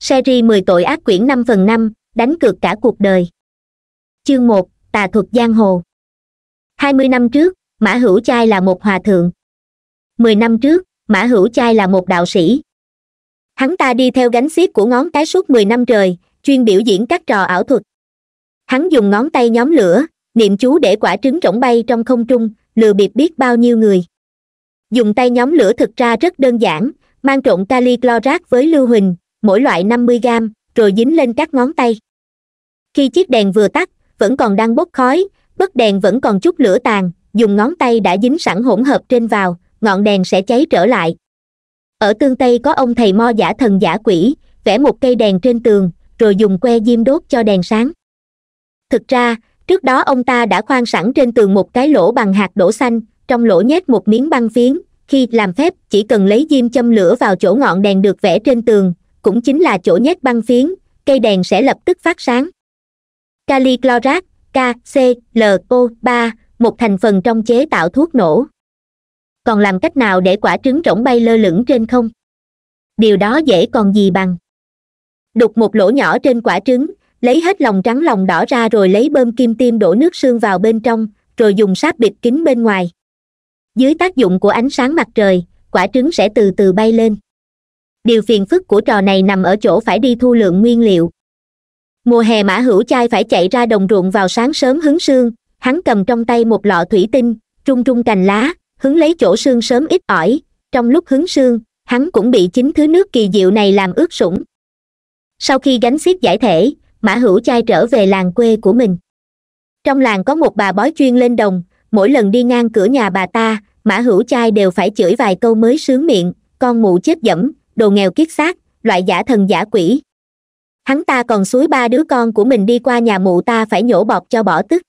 series mười tội ác quyển năm phần năm đánh cược cả cuộc đời chương một tà thuật giang hồ hai mươi năm trước mã hữu chai là một hòa thượng mười năm trước mã hữu chai là một đạo sĩ hắn ta đi theo gánh xiếc của ngón cái suốt mười năm trời chuyên biểu diễn các trò ảo thuật hắn dùng ngón tay nhóm lửa niệm chú để quả trứng rỗng bay trong không trung lừa bịp biết bao nhiêu người dùng tay nhóm lửa thực ra rất đơn giản mang trộn kali chlorat với lưu huỳnh mỗi loại năm mươi gram rồi dính lên các ngón tay khi chiếc đèn vừa tắt vẫn còn đang bốc khói bất đèn vẫn còn chút lửa tàn dùng ngón tay đã dính sẵn hỗn hợp trên vào ngọn đèn sẽ cháy trở lại ở tương tây có ông thầy mo giả thần giả quỷ vẽ một cây đèn trên tường rồi dùng que diêm đốt cho đèn sáng thực ra trước đó ông ta đã khoan sẵn trên tường một cái lỗ bằng hạt đổ xanh trong lỗ nhét một miếng băng phiến khi làm phép chỉ cần lấy diêm châm lửa vào chỗ ngọn đèn được vẽ trên tường cũng chính là chỗ nhét băng phiến cây đèn sẽ lập tức phát sáng kali chlorat kclo ba một thành phần trong chế tạo thuốc nổ còn làm cách nào để quả trứng rỗng bay lơ lửng trên không điều đó dễ còn gì bằng đục một lỗ nhỏ trên quả trứng lấy hết lòng trắng lòng đỏ ra rồi lấy bơm kim tiêm đổ nước xương vào bên trong rồi dùng sáp bịt kín bên ngoài dưới tác dụng của ánh sáng mặt trời quả trứng sẽ từ từ bay lên điều phiền phức của trò này nằm ở chỗ phải đi thu lượng nguyên liệu mùa hè mã hữu chai phải chạy ra đồng ruộng vào sáng sớm hứng sương hắn cầm trong tay một lọ thủy tinh trung trung cành lá hứng lấy chỗ sương sớm ít ỏi trong lúc hứng sương hắn cũng bị chính thứ nước kỳ diệu này làm ướt sũng sau khi gánh xiết giải thể mã hữu chai trở về làng quê của mình trong làng có một bà bói chuyên lên đồng mỗi lần đi ngang cửa nhà bà ta mã hữu chai đều phải chửi vài câu mới sướng miệng con mụ chết dẫm đồ nghèo kiết xác loại giả thần giả quỷ hắn ta còn suối ba đứa con của mình đi qua nhà mụ ta phải nhổ bọt cho bỏ tức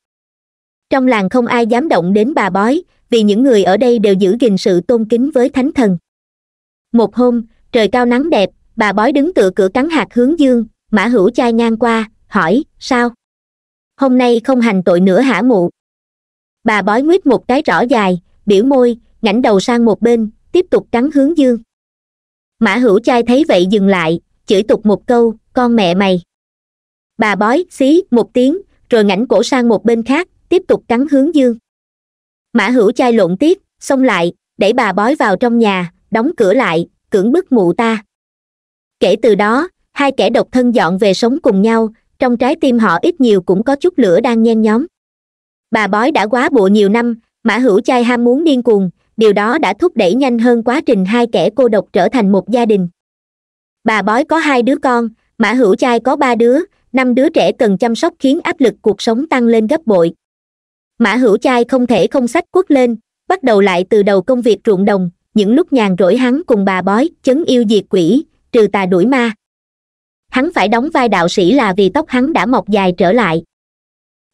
trong làng không ai dám động đến bà bói vì những người ở đây đều giữ gìn sự tôn kính với thánh thần một hôm trời cao nắng đẹp bà bói đứng tựa cửa cắn hạt hướng dương mã hữu chai ngang qua hỏi sao hôm nay không hành tội nữa hả mụ bà bói nguyết một cái rõ dài biểu môi ngẩng đầu sang một bên tiếp tục cắn hướng dương mã hữu trai thấy vậy dừng lại chửi tục một câu con mẹ mày bà bói xí một tiếng rồi ngảnh cổ sang một bên khác tiếp tục cắn hướng dương mã hữu trai lộn tiếp, xông lại đẩy bà bói vào trong nhà đóng cửa lại cưỡng bức mụ ta kể từ đó hai kẻ độc thân dọn về sống cùng nhau trong trái tim họ ít nhiều cũng có chút lửa đang nhen nhóm bà bói đã quá bộ nhiều năm mã hữu trai ham muốn điên cuồng điều đó đã thúc đẩy nhanh hơn quá trình hai kẻ cô độc trở thành một gia đình bà bói có hai đứa con mã hữu trai có ba đứa năm đứa trẻ cần chăm sóc khiến áp lực cuộc sống tăng lên gấp bội mã hữu trai không thể không sách quất lên bắt đầu lại từ đầu công việc ruộng đồng những lúc nhàn rỗi hắn cùng bà bói chấn yêu diệt quỷ trừ tà đuổi ma hắn phải đóng vai đạo sĩ là vì tóc hắn đã mọc dài trở lại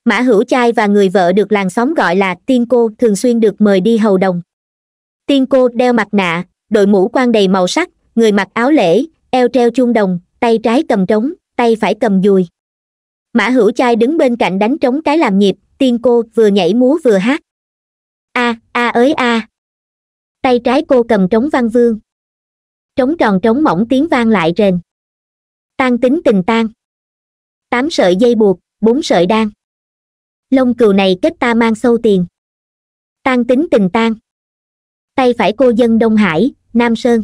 mã hữu trai và người vợ được làng xóm gọi là tiên cô thường xuyên được mời đi hầu đồng tiên cô đeo mặt nạ đội mũ quan đầy màu sắc người mặc áo lễ eo treo chuông đồng tay trái cầm trống tay phải cầm dùi mã hữu chai đứng bên cạnh đánh trống cái làm nhịp tiên cô vừa nhảy múa vừa hát a a ới a tay trái cô cầm trống văn vương trống tròn trống mỏng tiếng vang lại rền tan tính tình tan tám sợi dây buộc bốn sợi đan lông cừu này kết ta mang sâu tiền tan tính tình tang tay phải cô dân đông hải nam sơn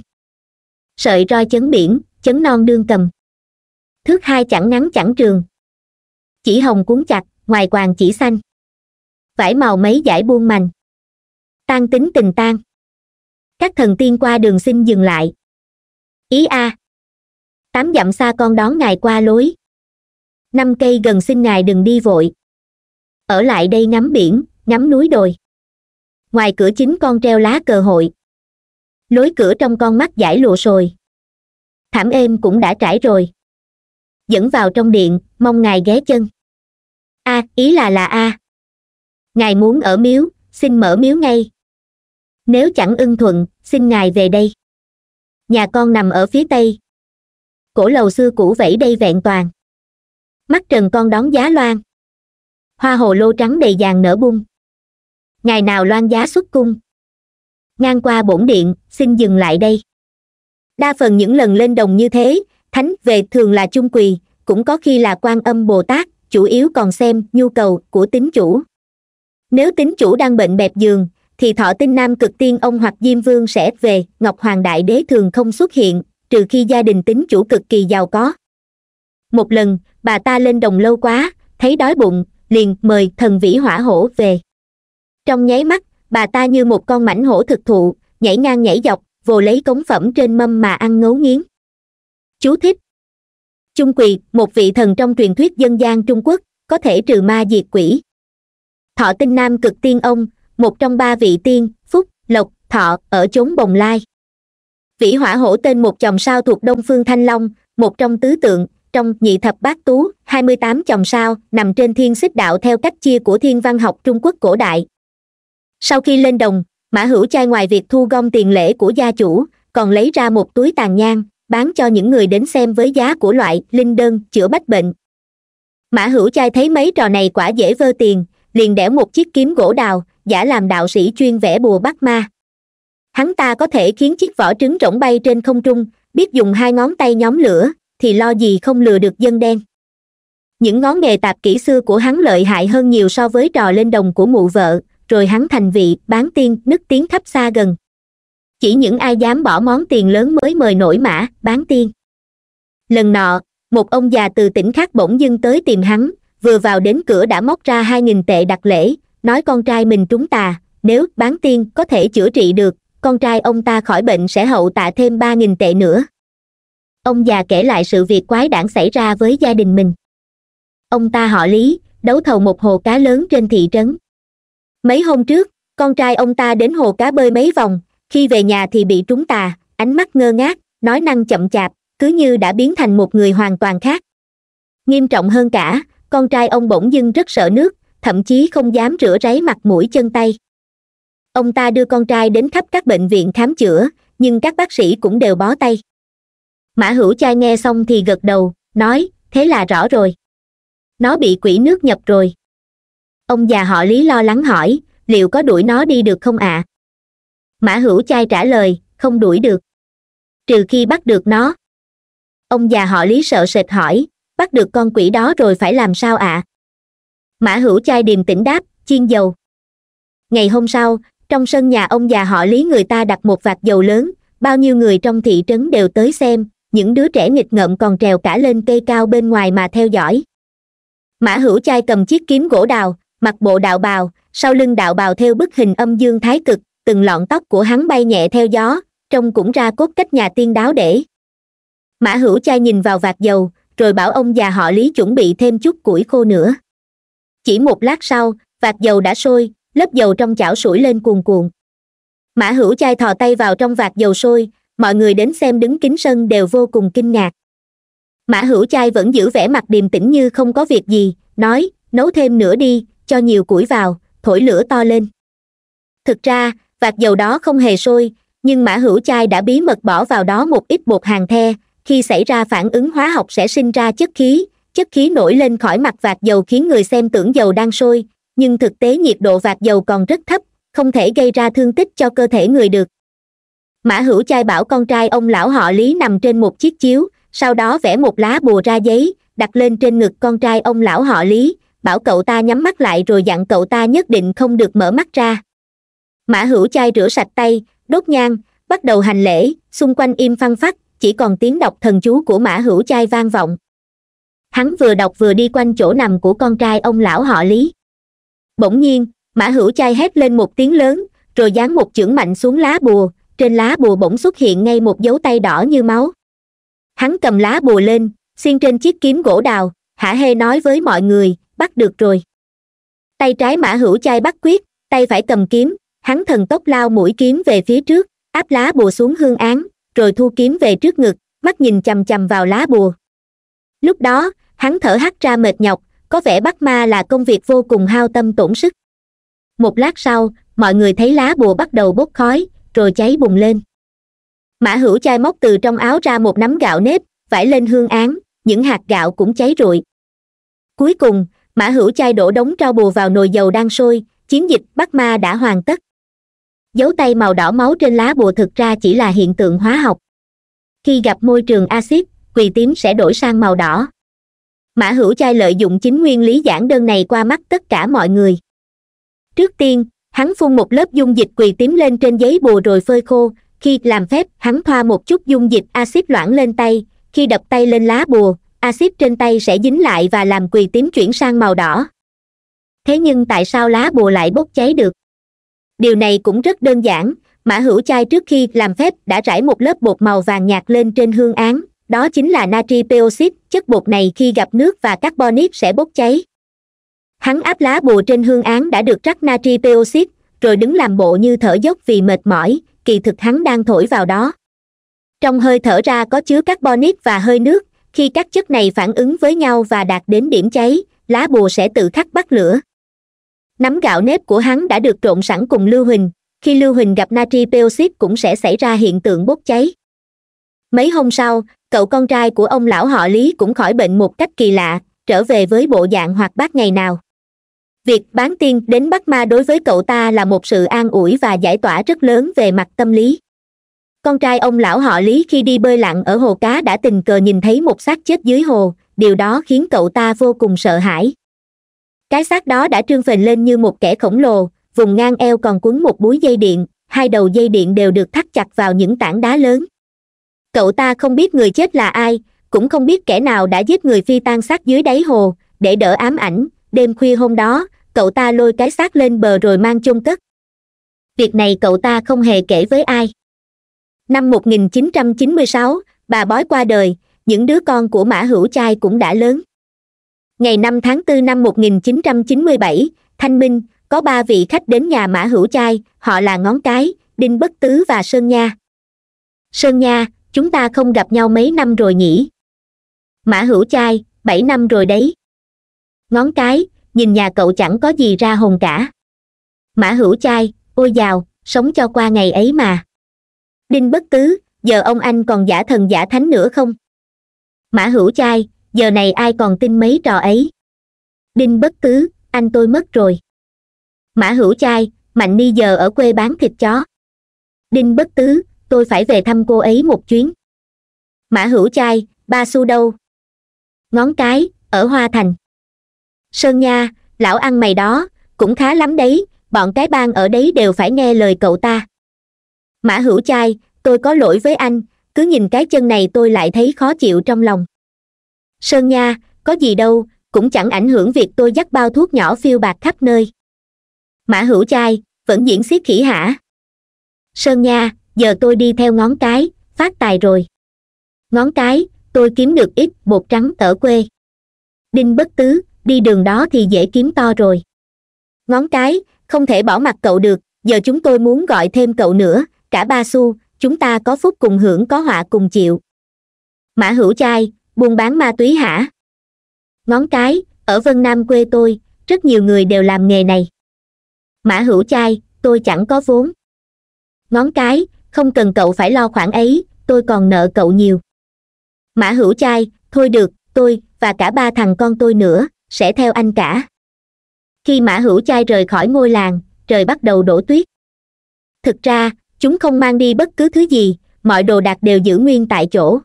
sợi roi chấn biển chấn non đương cầm thước hai chẳng ngắn chẳng trường chỉ hồng cuốn chặt ngoài quàng chỉ xanh vải màu mấy giải buông mành tan tính tình tan các thần tiên qua đường xin dừng lại ý a tám dặm xa con đón ngài qua lối năm cây gần xin ngài đừng đi vội ở lại đây ngắm biển ngắm núi đồi ngoài cửa chính con treo lá cờ hội lối cửa trong con mắt giải lụa sồi thảm êm cũng đã trải rồi dẫn vào trong điện mong ngài ghé chân a à, ý là là a à. ngài muốn ở miếu xin mở miếu ngay nếu chẳng ưng thuận xin ngài về đây nhà con nằm ở phía tây cổ lầu xưa cũ vẫy đây vẹn toàn mắt trần con đón giá loan hoa hồ lô trắng đầy vàng nở bung ngày nào loan giá xuất cung ngang qua bổn điện xin dừng lại đây đa phần những lần lên đồng như thế thánh về thường là chung quỳ cũng có khi là quan âm bồ tát chủ yếu còn xem nhu cầu của tín chủ nếu tín chủ đang bệnh bẹp giường thì thọ tinh nam cực tiên ông hoặc diêm vương sẽ về ngọc hoàng đại đế thường không xuất hiện trừ khi gia đình tín chủ cực kỳ giàu có một lần bà ta lên đồng lâu quá thấy đói bụng liền mời thần vĩ hỏa hổ về trong nháy mắt bà ta như một con mảnh hổ thực thụ nhảy ngang nhảy dọc vồ lấy cống phẩm trên mâm mà ăn ngấu nghiến chú thích chung quỳ một vị thần trong truyền thuyết dân gian trung quốc có thể trừ ma diệt quỷ thọ tinh nam cực tiên ông một trong ba vị tiên phúc lộc thọ ở chốn bồng lai vĩ hỏa hổ tên một chòm sao thuộc đông phương thanh long một trong tứ tượng trong nhị thập bát tú hai mươi tám chòm sao nằm trên thiên xích đạo theo cách chia của thiên văn học trung quốc cổ đại sau khi lên đồng mã hữu chai ngoài việc thu gom tiền lễ của gia chủ còn lấy ra một túi tàn nhang bán cho những người đến xem với giá của loại linh đơn chữa bách bệnh mã hữu chai thấy mấy trò này quả dễ vơ tiền liền đẽo một chiếc kiếm gỗ đào giả làm đạo sĩ chuyên vẽ bùa bắt ma hắn ta có thể khiến chiếc vỏ trứng rỗng bay trên không trung biết dùng hai ngón tay nhóm lửa thì lo gì không lừa được dân đen những ngón nghề tạp kỹ xưa của hắn lợi hại hơn nhiều so với trò lên đồng của mụ vợ rồi hắn thành vị bán tiên nức tiếng khắp xa gần chỉ những ai dám bỏ món tiền lớn mới mời nổi mã bán tiên lần nọ một ông già từ tỉnh khác bỗng dưng tới tìm hắn vừa vào đến cửa đã móc ra hai nghìn tệ đặt lễ nói con trai mình trúng tà nếu bán tiên có thể chữa trị được con trai ông ta khỏi bệnh sẽ hậu tạ thêm ba nghìn tệ nữa ông già kể lại sự việc quái đản xảy ra với gia đình mình ông ta họ lý đấu thầu một hồ cá lớn trên thị trấn mấy hôm trước con trai ông ta đến hồ cá bơi mấy vòng khi về nhà thì bị trúng tà ánh mắt ngơ ngác nói năng chậm chạp cứ như đã biến thành một người hoàn toàn khác nghiêm trọng hơn cả con trai ông bỗng dưng rất sợ nước thậm chí không dám rửa ráy mặt mũi chân tay ông ta đưa con trai đến khắp các bệnh viện khám chữa nhưng các bác sĩ cũng đều bó tay mã hữu trai nghe xong thì gật đầu nói thế là rõ rồi nó bị quỷ nước nhập rồi ông già họ lý lo lắng hỏi liệu có đuổi nó đi được không ạ à? mã hữu chai trả lời không đuổi được trừ khi bắt được nó ông già họ lý sợ sệt hỏi bắt được con quỷ đó rồi phải làm sao ạ à? mã hữu chai điềm tĩnh đáp chiên dầu ngày hôm sau trong sân nhà ông già họ lý người ta đặt một vạt dầu lớn bao nhiêu người trong thị trấn đều tới xem những đứa trẻ nghịch ngợm còn trèo cả lên cây cao bên ngoài mà theo dõi mã hữu chai cầm chiếc kiếm gỗ đào mặc bộ đạo bào sau lưng đạo bào theo bức hình âm dương thái cực từng lọn tóc của hắn bay nhẹ theo gió trông cũng ra cốt cách nhà tiên đáo để mã hữu chai nhìn vào vạt dầu rồi bảo ông già họ lý chuẩn bị thêm chút củi khô nữa chỉ một lát sau vạt dầu đã sôi lớp dầu trong chảo sủi lên cuồn cuộn mã hữu chai thò tay vào trong vạt dầu sôi mọi người đến xem đứng kính sân đều vô cùng kinh ngạc mã hữu chai vẫn giữ vẻ mặt điềm tĩnh như không có việc gì nói nấu thêm nữa đi cho nhiều củi vào thổi lửa to lên thực ra vạt dầu đó không hề sôi nhưng mã hữu chai đã bí mật bỏ vào đó một ít bột hàng the khi xảy ra phản ứng hóa học sẽ sinh ra chất khí chất khí nổi lên khỏi mặt vạt dầu khiến người xem tưởng dầu đang sôi nhưng thực tế nhiệt độ vạt dầu còn rất thấp không thể gây ra thương tích cho cơ thể người được mã hữu chai bảo con trai ông lão họ lý nằm trên một chiếc chiếu sau đó vẽ một lá bùa ra giấy đặt lên trên ngực con trai ông lão họ lý bảo cậu ta nhắm mắt lại rồi dặn cậu ta nhất định không được mở mắt ra mã hữu chai rửa sạch tay đốt nhang bắt đầu hành lễ xung quanh im phăng phắc chỉ còn tiếng đọc thần chú của mã hữu chai vang vọng hắn vừa đọc vừa đi quanh chỗ nằm của con trai ông lão họ lý bỗng nhiên mã hữu chai hét lên một tiếng lớn rồi dán một chưởng mạnh xuống lá bùa trên lá bùa bỗng xuất hiện ngay một dấu tay đỏ như máu hắn cầm lá bùa lên xiên trên chiếc kiếm gỗ đào hả hê nói với mọi người bắt được rồi tay trái mã hữu chai bắt quyết tay phải cầm kiếm hắn thần tốc lao mũi kiếm về phía trước áp lá bùa xuống hương án rồi thu kiếm về trước ngực mắt nhìn chầm chầm vào lá bùa lúc đó hắn thở hắt ra mệt nhọc có vẻ bắt ma là công việc vô cùng hao tâm tổn sức một lát sau mọi người thấy lá bùa bắt đầu bốc khói rồi cháy bùng lên mã hữu chai móc từ trong áo ra một nắm gạo nếp vải lên hương án những hạt gạo cũng cháy rụi cuối cùng mã hữu chai đổ đống trao bùa vào nồi dầu đang sôi chiến dịch bắt ma đã hoàn tất dấu tay màu đỏ máu trên lá bùa thực ra chỉ là hiện tượng hóa học khi gặp môi trường axit quỳ tím sẽ đổi sang màu đỏ mã hữu chai lợi dụng chính nguyên lý giảng đơn này qua mắt tất cả mọi người trước tiên hắn phun một lớp dung dịch quỳ tím lên trên giấy bùa rồi phơi khô khi làm phép hắn thoa một chút dung dịch axit loãng lên tay khi đập tay lên lá bùa axit trên tay sẽ dính lại và làm quỳ tím chuyển sang màu đỏ thế nhưng tại sao lá bùa lại bốc cháy được điều này cũng rất đơn giản mã hữu chai trước khi làm phép đã rải một lớp bột màu vàng nhạt lên trên hương án đó chính là natri peoxide chất bột này khi gặp nước và carbonic sẽ bốc cháy hắn áp lá bùa trên hương án đã được rắc natri peoxide rồi đứng làm bộ như thở dốc vì mệt mỏi kỳ thực hắn đang thổi vào đó trong hơi thở ra có chứa carbonic và hơi nước khi các chất này phản ứng với nhau và đạt đến điểm cháy lá bùa sẽ tự khắc bắt lửa nắm gạo nếp của hắn đã được trộn sẵn cùng lưu huỳnh khi lưu huỳnh gặp natri peoxide cũng sẽ xảy ra hiện tượng bốc cháy mấy hôm sau cậu con trai của ông lão họ lý cũng khỏi bệnh một cách kỳ lạ trở về với bộ dạng hoạt bát ngày nào việc bán tiên đến bắt ma đối với cậu ta là một sự an ủi và giải tỏa rất lớn về mặt tâm lý con trai ông lão họ lý khi đi bơi lặn ở hồ cá đã tình cờ nhìn thấy một xác chết dưới hồ điều đó khiến cậu ta vô cùng sợ hãi cái xác đó đã trương phình lên như một kẻ khổng lồ vùng ngang eo còn cuốn một búi dây điện hai đầu dây điện đều được thắt chặt vào những tảng đá lớn cậu ta không biết người chết là ai cũng không biết kẻ nào đã giết người phi tan xác dưới đáy hồ để đỡ ám ảnh đêm khuya hôm đó cậu ta lôi cái xác lên bờ rồi mang chôn cất việc này cậu ta không hề kể với ai năm 1996, bà bói qua đời những đứa con của mã hữu trai cũng đã lớn ngày 5 tháng 4 năm 1997, Thanh Minh, có ba vị khách đến nhà Mã Hữu Chai, họ là Ngón Cái, Đinh Bất Tứ và Sơn Nha. Sơn Nha, chúng ta không gặp nhau mấy năm rồi nhỉ? Mã Hữu Chai, 7 năm rồi đấy. Ngón Cái, nhìn nhà cậu chẳng có gì ra hồn cả. Mã Hữu Chai, ôi dào, sống cho qua ngày ấy mà đinh bất cứ giờ ông anh còn giả thần giả thánh nữa không mã hữu trai giờ này ai còn tin mấy trò ấy đinh bất cứ anh tôi mất rồi mã hữu trai mạnh ni giờ ở quê bán thịt chó đinh bất cứ tôi phải về thăm cô ấy một chuyến mã hữu trai ba xu đâu ngón cái ở hoa thành sơn nha lão ăn mày đó cũng khá lắm đấy bọn cái bang ở đấy đều phải nghe lời cậu ta mã hữu chai tôi có lỗi với anh cứ nhìn cái chân này tôi lại thấy khó chịu trong lòng sơn nha có gì đâu cũng chẳng ảnh hưởng việc tôi dắt bao thuốc nhỏ phiêu bạc khắp nơi mã hữu chai vẫn diễn xiết khỉ hả sơn nha giờ tôi đi theo ngón cái phát tài rồi ngón cái tôi kiếm được ít bột trắng ở quê đinh bất tứ đi đường đó thì dễ kiếm to rồi ngón cái không thể bỏ mặt cậu được giờ chúng tôi muốn gọi thêm cậu nữa cả ba xu chúng ta có phúc cùng hưởng có họa cùng chịu mã hữu chai buôn bán ma túy hả ngón cái ở vân nam quê tôi rất nhiều người đều làm nghề này mã hữu chai tôi chẳng có vốn ngón cái không cần cậu phải lo khoản ấy tôi còn nợ cậu nhiều mã hữu chai thôi được tôi và cả ba thằng con tôi nữa sẽ theo anh cả khi mã hữu chai rời khỏi ngôi làng trời bắt đầu đổ tuyết thực ra chúng không mang đi bất cứ thứ gì mọi đồ đạc đều giữ nguyên tại chỗ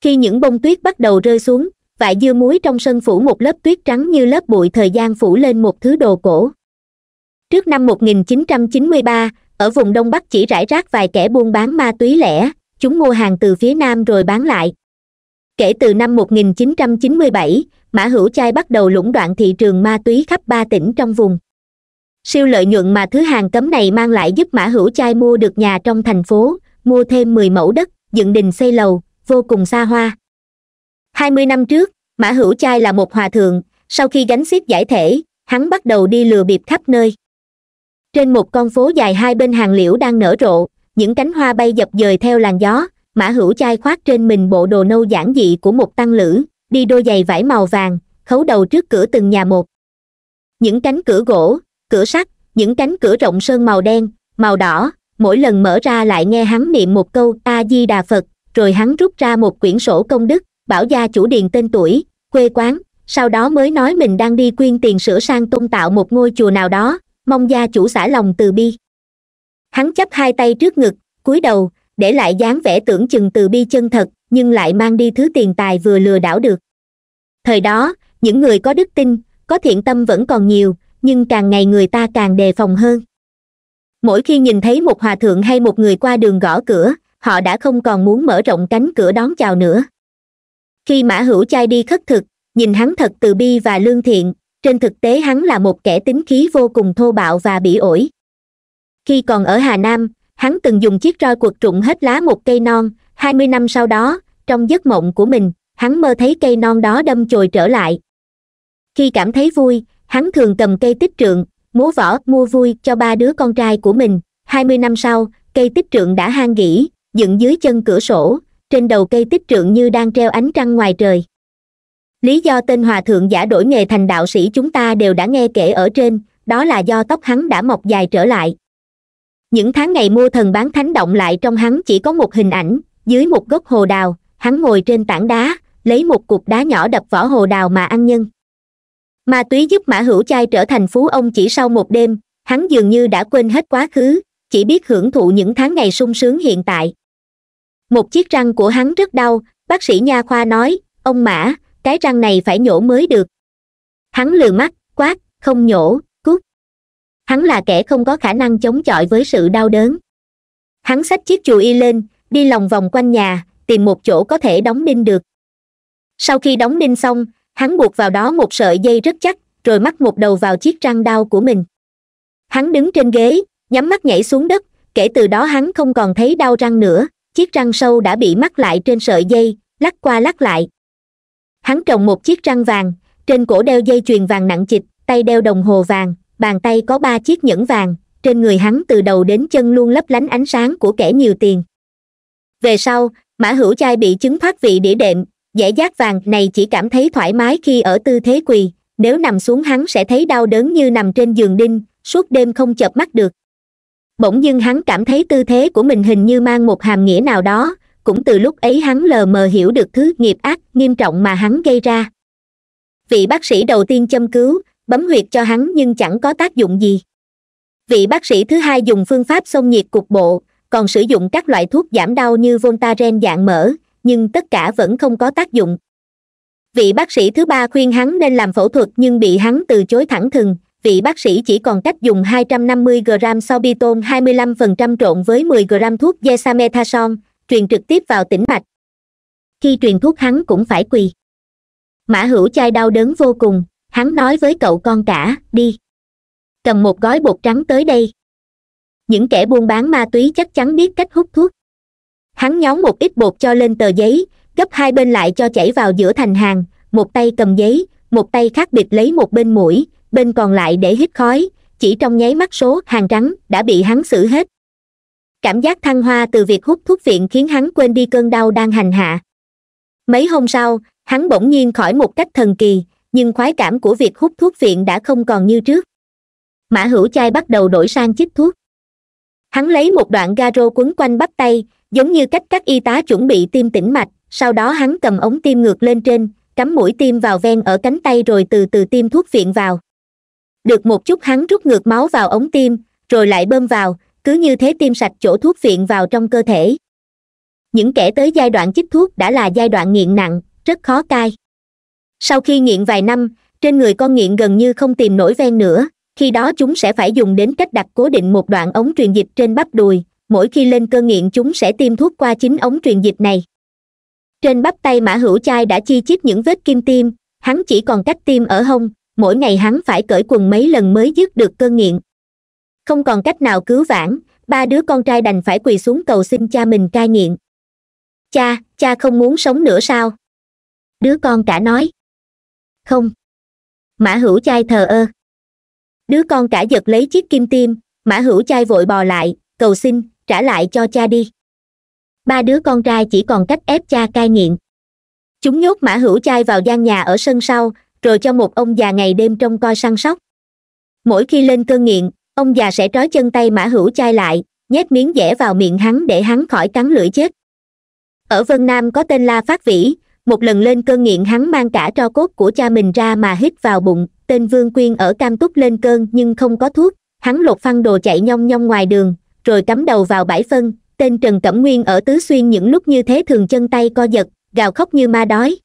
khi những bông tuyết bắt đầu rơi xuống vải dưa muối trong sân phủ một lớp tuyết trắng như lớp bụi thời gian phủ lên một thứ đồ cổ trước năm 1993, ở vùng đông bắc chỉ rải rác vài kẻ buôn bán ma túy lẻ chúng mua hàng từ phía nam rồi bán lại kể từ năm 1997, mã hữu chai bắt đầu lũng đoạn thị trường ma túy khắp ba tỉnh trong vùng siêu lợi nhuận mà thứ hàng cấm này mang lại giúp mã hữu chai mua được nhà trong thành phố mua thêm mười mẫu đất dựng đình xây lầu vô cùng xa hoa hai mươi năm trước mã hữu chai là một hòa thượng sau khi gánh xiết giải thể hắn bắt đầu đi lừa bịp khắp nơi trên một con phố dài hai bên hàng liễu đang nở rộ những cánh hoa bay dập dời theo làn gió mã hữu chai khoác trên mình bộ đồ nâu giản dị của một tăng lữ đi đôi giày vải màu vàng khấu đầu trước cửa từng nhà một những cánh cửa gỗ cửa sắt những cánh cửa rộng sơn màu đen màu đỏ mỗi lần mở ra lại nghe hắn niệm một câu a di đà phật rồi hắn rút ra một quyển sổ công đức bảo gia chủ điền tên tuổi quê quán sau đó mới nói mình đang đi quyên tiền sửa sang tôn tạo một ngôi chùa nào đó mong gia chủ xả lòng từ bi hắn chấp hai tay trước ngực cúi đầu để lại dáng vẻ tưởng chừng từ bi chân thật nhưng lại mang đi thứ tiền tài vừa lừa đảo được thời đó những người có đức tin có thiện tâm vẫn còn nhiều nhưng càng ngày người ta càng đề phòng hơn mỗi khi nhìn thấy một hòa thượng hay một người qua đường gõ cửa họ đã không còn muốn mở rộng cánh cửa đón chào nữa khi mã hữu chai đi khất thực nhìn hắn thật từ bi và lương thiện trên thực tế hắn là một kẻ tính khí vô cùng thô bạo và bị ổi khi còn ở hà nam hắn từng dùng chiếc roi cuột trụng hết lá một cây non hai mươi năm sau đó trong giấc mộng của mình hắn mơ thấy cây non đó đâm chồi trở lại khi cảm thấy vui hắn thường cầm cây tích trượng múa võ mua vui cho ba đứa con trai của mình hai mươi năm sau cây tích trượng đã hang gỉ dựng dưới chân cửa sổ trên đầu cây tích trượng như đang treo ánh trăng ngoài trời lý do tên hòa thượng giả đổi nghề thành đạo sĩ chúng ta đều đã nghe kể ở trên đó là do tóc hắn đã mọc dài trở lại những tháng ngày mua thần bán thánh động lại trong hắn chỉ có một hình ảnh dưới một gốc hồ đào hắn ngồi trên tảng đá lấy một cục đá nhỏ đập vỏ hồ đào mà ăn nhân ma túy giúp mã hữu chai trở thành phú ông chỉ sau một đêm hắn dường như đã quên hết quá khứ chỉ biết hưởng thụ những tháng ngày sung sướng hiện tại một chiếc răng của hắn rất đau bác sĩ nha khoa nói ông mã cái răng này phải nhổ mới được hắn lừa mắt quát không nhổ cút hắn là kẻ không có khả năng chống chọi với sự đau đớn hắn xách chiếc chùi y lên đi lòng vòng quanh nhà tìm một chỗ có thể đóng đinh được sau khi đóng đinh xong hắn buộc vào đó một sợi dây rất chắc rồi mắc một đầu vào chiếc răng đau của mình hắn đứng trên ghế nhắm mắt nhảy xuống đất kể từ đó hắn không còn thấy đau răng nữa chiếc răng sâu đã bị mắc lại trên sợi dây lắc qua lắc lại hắn trồng một chiếc răng vàng trên cổ đeo dây chuyền vàng nặng chịch tay đeo đồng hồ vàng bàn tay có ba chiếc nhẫn vàng trên người hắn từ đầu đến chân luôn lấp lánh ánh sáng của kẻ nhiều tiền về sau mã hữu chai bị chứng thoát vị đĩa đệm dẻ giác vàng này chỉ cảm thấy thoải mái khi ở tư thế quỳ nếu nằm xuống hắn sẽ thấy đau đớn như nằm trên giường đinh suốt đêm không chợp mắt được bỗng dưng hắn cảm thấy tư thế của mình hình như mang một hàm nghĩa nào đó cũng từ lúc ấy hắn lờ mờ hiểu được thứ nghiệp ác nghiêm trọng mà hắn gây ra vị bác sĩ đầu tiên châm cứu bấm huyệt cho hắn nhưng chẳng có tác dụng gì vị bác sĩ thứ hai dùng phương pháp xông nhiệt cục bộ còn sử dụng các loại thuốc giảm đau như voltaren dạng mỡ nhưng tất cả vẫn không có tác dụng vị bác sĩ thứ ba khuyên hắn nên làm phẫu thuật nhưng bị hắn từ chối thẳng thừng vị bác sĩ chỉ còn cách dùng 250 g sorbitol 25% trộn với 10 g thuốc desamethasone truyền trực tiếp vào tĩnh mạch khi truyền thuốc hắn cũng phải quỳ mã hữu chai đau đớn vô cùng hắn nói với cậu con cả đi cầm một gói bột trắng tới đây những kẻ buôn bán ma túy chắc chắn biết cách hút thuốc hắn nhón một ít bột cho lên tờ giấy gấp hai bên lại cho chảy vào giữa thành hàng một tay cầm giấy một tay khác bịt lấy một bên mũi bên còn lại để hít khói chỉ trong nháy mắt số hàng trắng đã bị hắn xử hết cảm giác thăng hoa từ việc hút thuốc viện khiến hắn quên đi cơn đau đang hành hạ mấy hôm sau hắn bỗng nhiên khỏi một cách thần kỳ nhưng khoái cảm của việc hút thuốc viện đã không còn như trước mã hữu chai bắt đầu đổi sang chích thuốc hắn lấy một đoạn garo quấn quanh bắp tay giống như cách các y tá chuẩn bị tiêm tĩnh mạch sau đó hắn cầm ống tiêm ngược lên trên cắm mũi tiêm vào ven ở cánh tay rồi từ từ tiêm thuốc viện vào được một chút hắn rút ngược máu vào ống tiêm rồi lại bơm vào cứ như thế tiêm sạch chỗ thuốc viện vào trong cơ thể những kẻ tới giai đoạn chích thuốc đã là giai đoạn nghiện nặng rất khó cai sau khi nghiện vài năm trên người con nghiện gần như không tìm nổi ven nữa khi đó chúng sẽ phải dùng đến cách đặt cố định một đoạn ống truyền dịch trên bắp đùi mỗi khi lên cơn nghiện chúng sẽ tiêm thuốc qua chính ống truyền dịch này trên bắp tay mã hữu chai đã chi chít những vết kim tiêm hắn chỉ còn cách tiêm ở hông mỗi ngày hắn phải cởi quần mấy lần mới dứt được cơn nghiện không còn cách nào cứu vãn ba đứa con trai đành phải quỳ xuống cầu xin cha mình cai nghiện cha cha không muốn sống nữa sao đứa con cả nói không mã hữu chai thờ ơ đứa con cả giật lấy chiếc kim tiêm mã hữu chai vội bò lại cầu xin trả lại cho cha đi ba đứa con trai chỉ còn cách ép cha cai nghiện chúng nhốt mã hữu chai vào gian nhà ở sân sau rồi cho một ông già ngày đêm trông coi săn sóc mỗi khi lên cơn nghiện ông già sẽ trói chân tay mã hữu chai lại nhét miếng dẻ vào miệng hắn để hắn khỏi cắn lưỡi chết ở vân nam có tên la phát vĩ một lần lên cơn nghiện hắn mang cả tro cốt của cha mình ra mà hít vào bụng tên vương quyên ở cam túc lên cơn nhưng không có thuốc hắn lột phăng đồ chạy nhong nhong ngoài đường rồi cắm đầu vào bãi phân tên trần cẩm nguyên ở tứ xuyên những lúc như thế thường chân tay co giật gào khóc như ma đói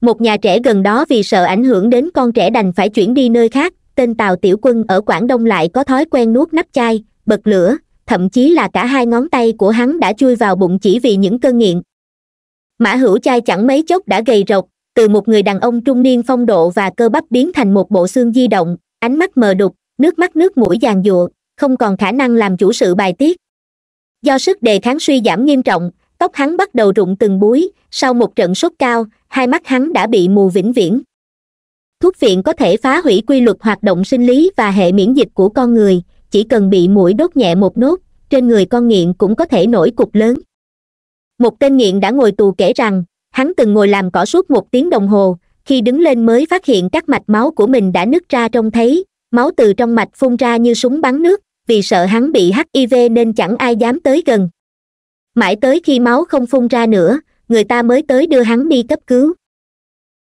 một nhà trẻ gần đó vì sợ ảnh hưởng đến con trẻ đành phải chuyển đi nơi khác tên Tào tiểu quân ở quảng đông lại có thói quen nuốt nắp chai bật lửa thậm chí là cả hai ngón tay của hắn đã chui vào bụng chỉ vì những cơn nghiện mã hữu chai chẳng mấy chốc đã gầy rộc từ một người đàn ông trung niên phong độ và cơ bắp biến thành một bộ xương di động ánh mắt mờ đục nước mắt nước mũi giàn giụa không còn khả năng làm chủ sự bài tiết do sức đề kháng suy giảm nghiêm trọng tóc hắn bắt đầu rụng từng búi sau một trận sốt cao hai mắt hắn đã bị mù vĩnh viễn thuốc viện có thể phá hủy quy luật hoạt động sinh lý và hệ miễn dịch của con người chỉ cần bị mũi đốt nhẹ một nốt trên người con nghiện cũng có thể nổi cục lớn một tên nghiện đã ngồi tù kể rằng hắn từng ngồi làm cỏ suốt một tiếng đồng hồ khi đứng lên mới phát hiện các mạch máu của mình đã nứt ra trông thấy máu từ trong mạch phun ra như súng bắn nước vì sợ hắn bị hiv nên chẳng ai dám tới gần mãi tới khi máu không phun ra nữa người ta mới tới đưa hắn đi cấp cứu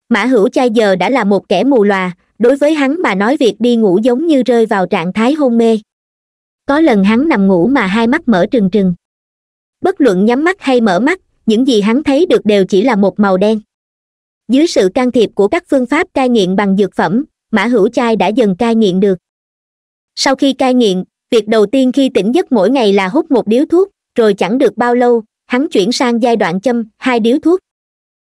mã hữu Chai giờ đã là một kẻ mù lòa đối với hắn mà nói việc đi ngủ giống như rơi vào trạng thái hôn mê có lần hắn nằm ngủ mà hai mắt mở trừng trừng bất luận nhắm mắt hay mở mắt những gì hắn thấy được đều chỉ là một màu đen dưới sự can thiệp của các phương pháp cai nghiện bằng dược phẩm mã hữu chai đã dần cai nghiện được sau khi cai nghiện việc đầu tiên khi tỉnh giấc mỗi ngày là hút một điếu thuốc rồi chẳng được bao lâu hắn chuyển sang giai đoạn châm hai điếu thuốc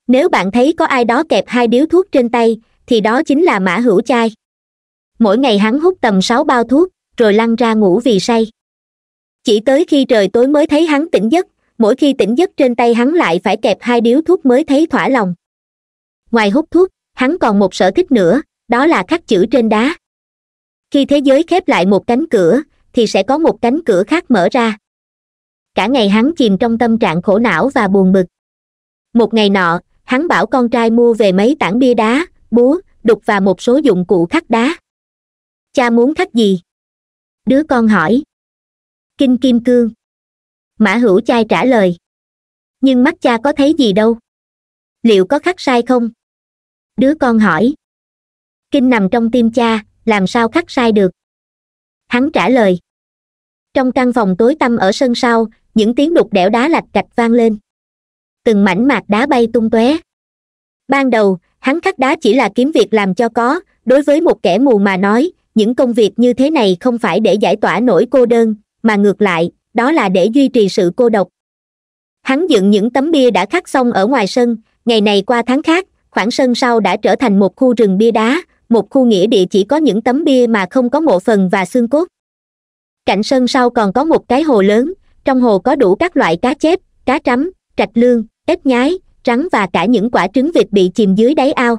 nếu bạn thấy có ai đó kẹp hai điếu thuốc trên tay thì đó chính là mã hữu chai mỗi ngày hắn hút tầm sáu bao thuốc rồi lăn ra ngủ vì say chỉ tới khi trời tối mới thấy hắn tỉnh giấc mỗi khi tỉnh giấc trên tay hắn lại phải kẹp hai điếu thuốc mới thấy thỏa lòng ngoài hút thuốc hắn còn một sở thích nữa đó là khắc chữ trên đá khi thế giới khép lại một cánh cửa thì sẽ có một cánh cửa khác mở ra cả ngày hắn chìm trong tâm trạng khổ não và buồn bực một ngày nọ hắn bảo con trai mua về mấy tảng bia đá búa đục và một số dụng cụ khắc đá cha muốn khắc gì đứa con hỏi kinh kim cương mã hữu trai trả lời nhưng mắt cha có thấy gì đâu liệu có khắc sai không đứa con hỏi kinh nằm trong tim cha làm sao khắc sai được hắn trả lời trong căn phòng tối tăm ở sân sau những tiếng đục đẽo đá lạch cạch vang lên từng mảnh mạc đá bay tung tóe ban đầu hắn khắc đá chỉ là kiếm việc làm cho có đối với một kẻ mù mà nói những công việc như thế này không phải để giải tỏa nỗi cô đơn mà ngược lại đó là để duy trì sự cô độc hắn dựng những tấm bia đã khắc xong ở ngoài sân ngày này qua tháng khác khoảng sân sau đã trở thành một khu rừng bia đá một khu nghĩa địa chỉ có những tấm bia mà không có mộ phần và xương cốt cạnh sân sau còn có một cái hồ lớn trong hồ có đủ các loại cá chép cá trắm trạch lương ếch nhái rắn và cả những quả trứng vịt bị chìm dưới đáy ao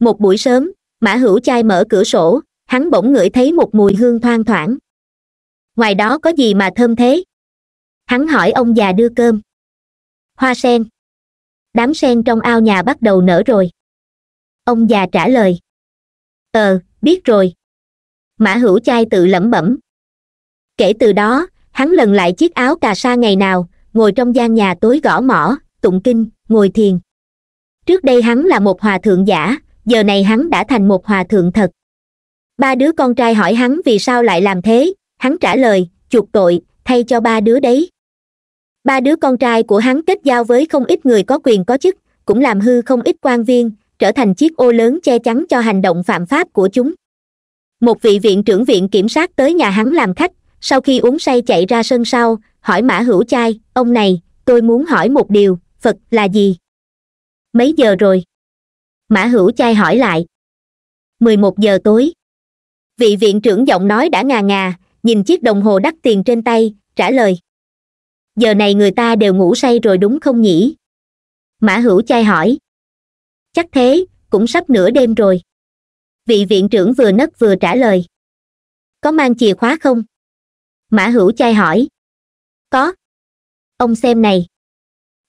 một buổi sớm mã hữu chai mở cửa sổ hắn bỗng ngửi thấy một mùi hương thoang thoảng ngoài đó có gì mà thơm thế hắn hỏi ông già đưa cơm hoa sen đám sen trong ao nhà bắt đầu nở rồi ông già trả lời ờ biết rồi mã hữu chai tự lẩm bẩm kể từ đó hắn lần lại chiếc áo cà sa ngày nào ngồi trong gian nhà tối gõ mỏ tụng kinh ngồi thiền trước đây hắn là một hòa thượng giả giờ này hắn đã thành một hòa thượng thật ba đứa con trai hỏi hắn vì sao lại làm thế hắn trả lời chuộc tội thay cho ba đứa đấy ba đứa con trai của hắn kết giao với không ít người có quyền có chức cũng làm hư không ít quan viên trở thành chiếc ô lớn che chắn cho hành động phạm pháp của chúng một vị viện trưởng viện kiểm sát tới nhà hắn làm khách sau khi uống say chạy ra sân sau hỏi mã hữu chai ông này tôi muốn hỏi một điều phật là gì mấy giờ rồi mã hữu chai hỏi lại mười một giờ tối vị viện trưởng giọng nói đã ngà ngà nhìn chiếc đồng hồ đắt tiền trên tay trả lời giờ này người ta đều ngủ say rồi đúng không nhỉ mã hữu chai hỏi chắc thế cũng sắp nửa đêm rồi vị viện trưởng vừa nấc vừa trả lời có mang chìa khóa không mã hữu chai hỏi có ông xem này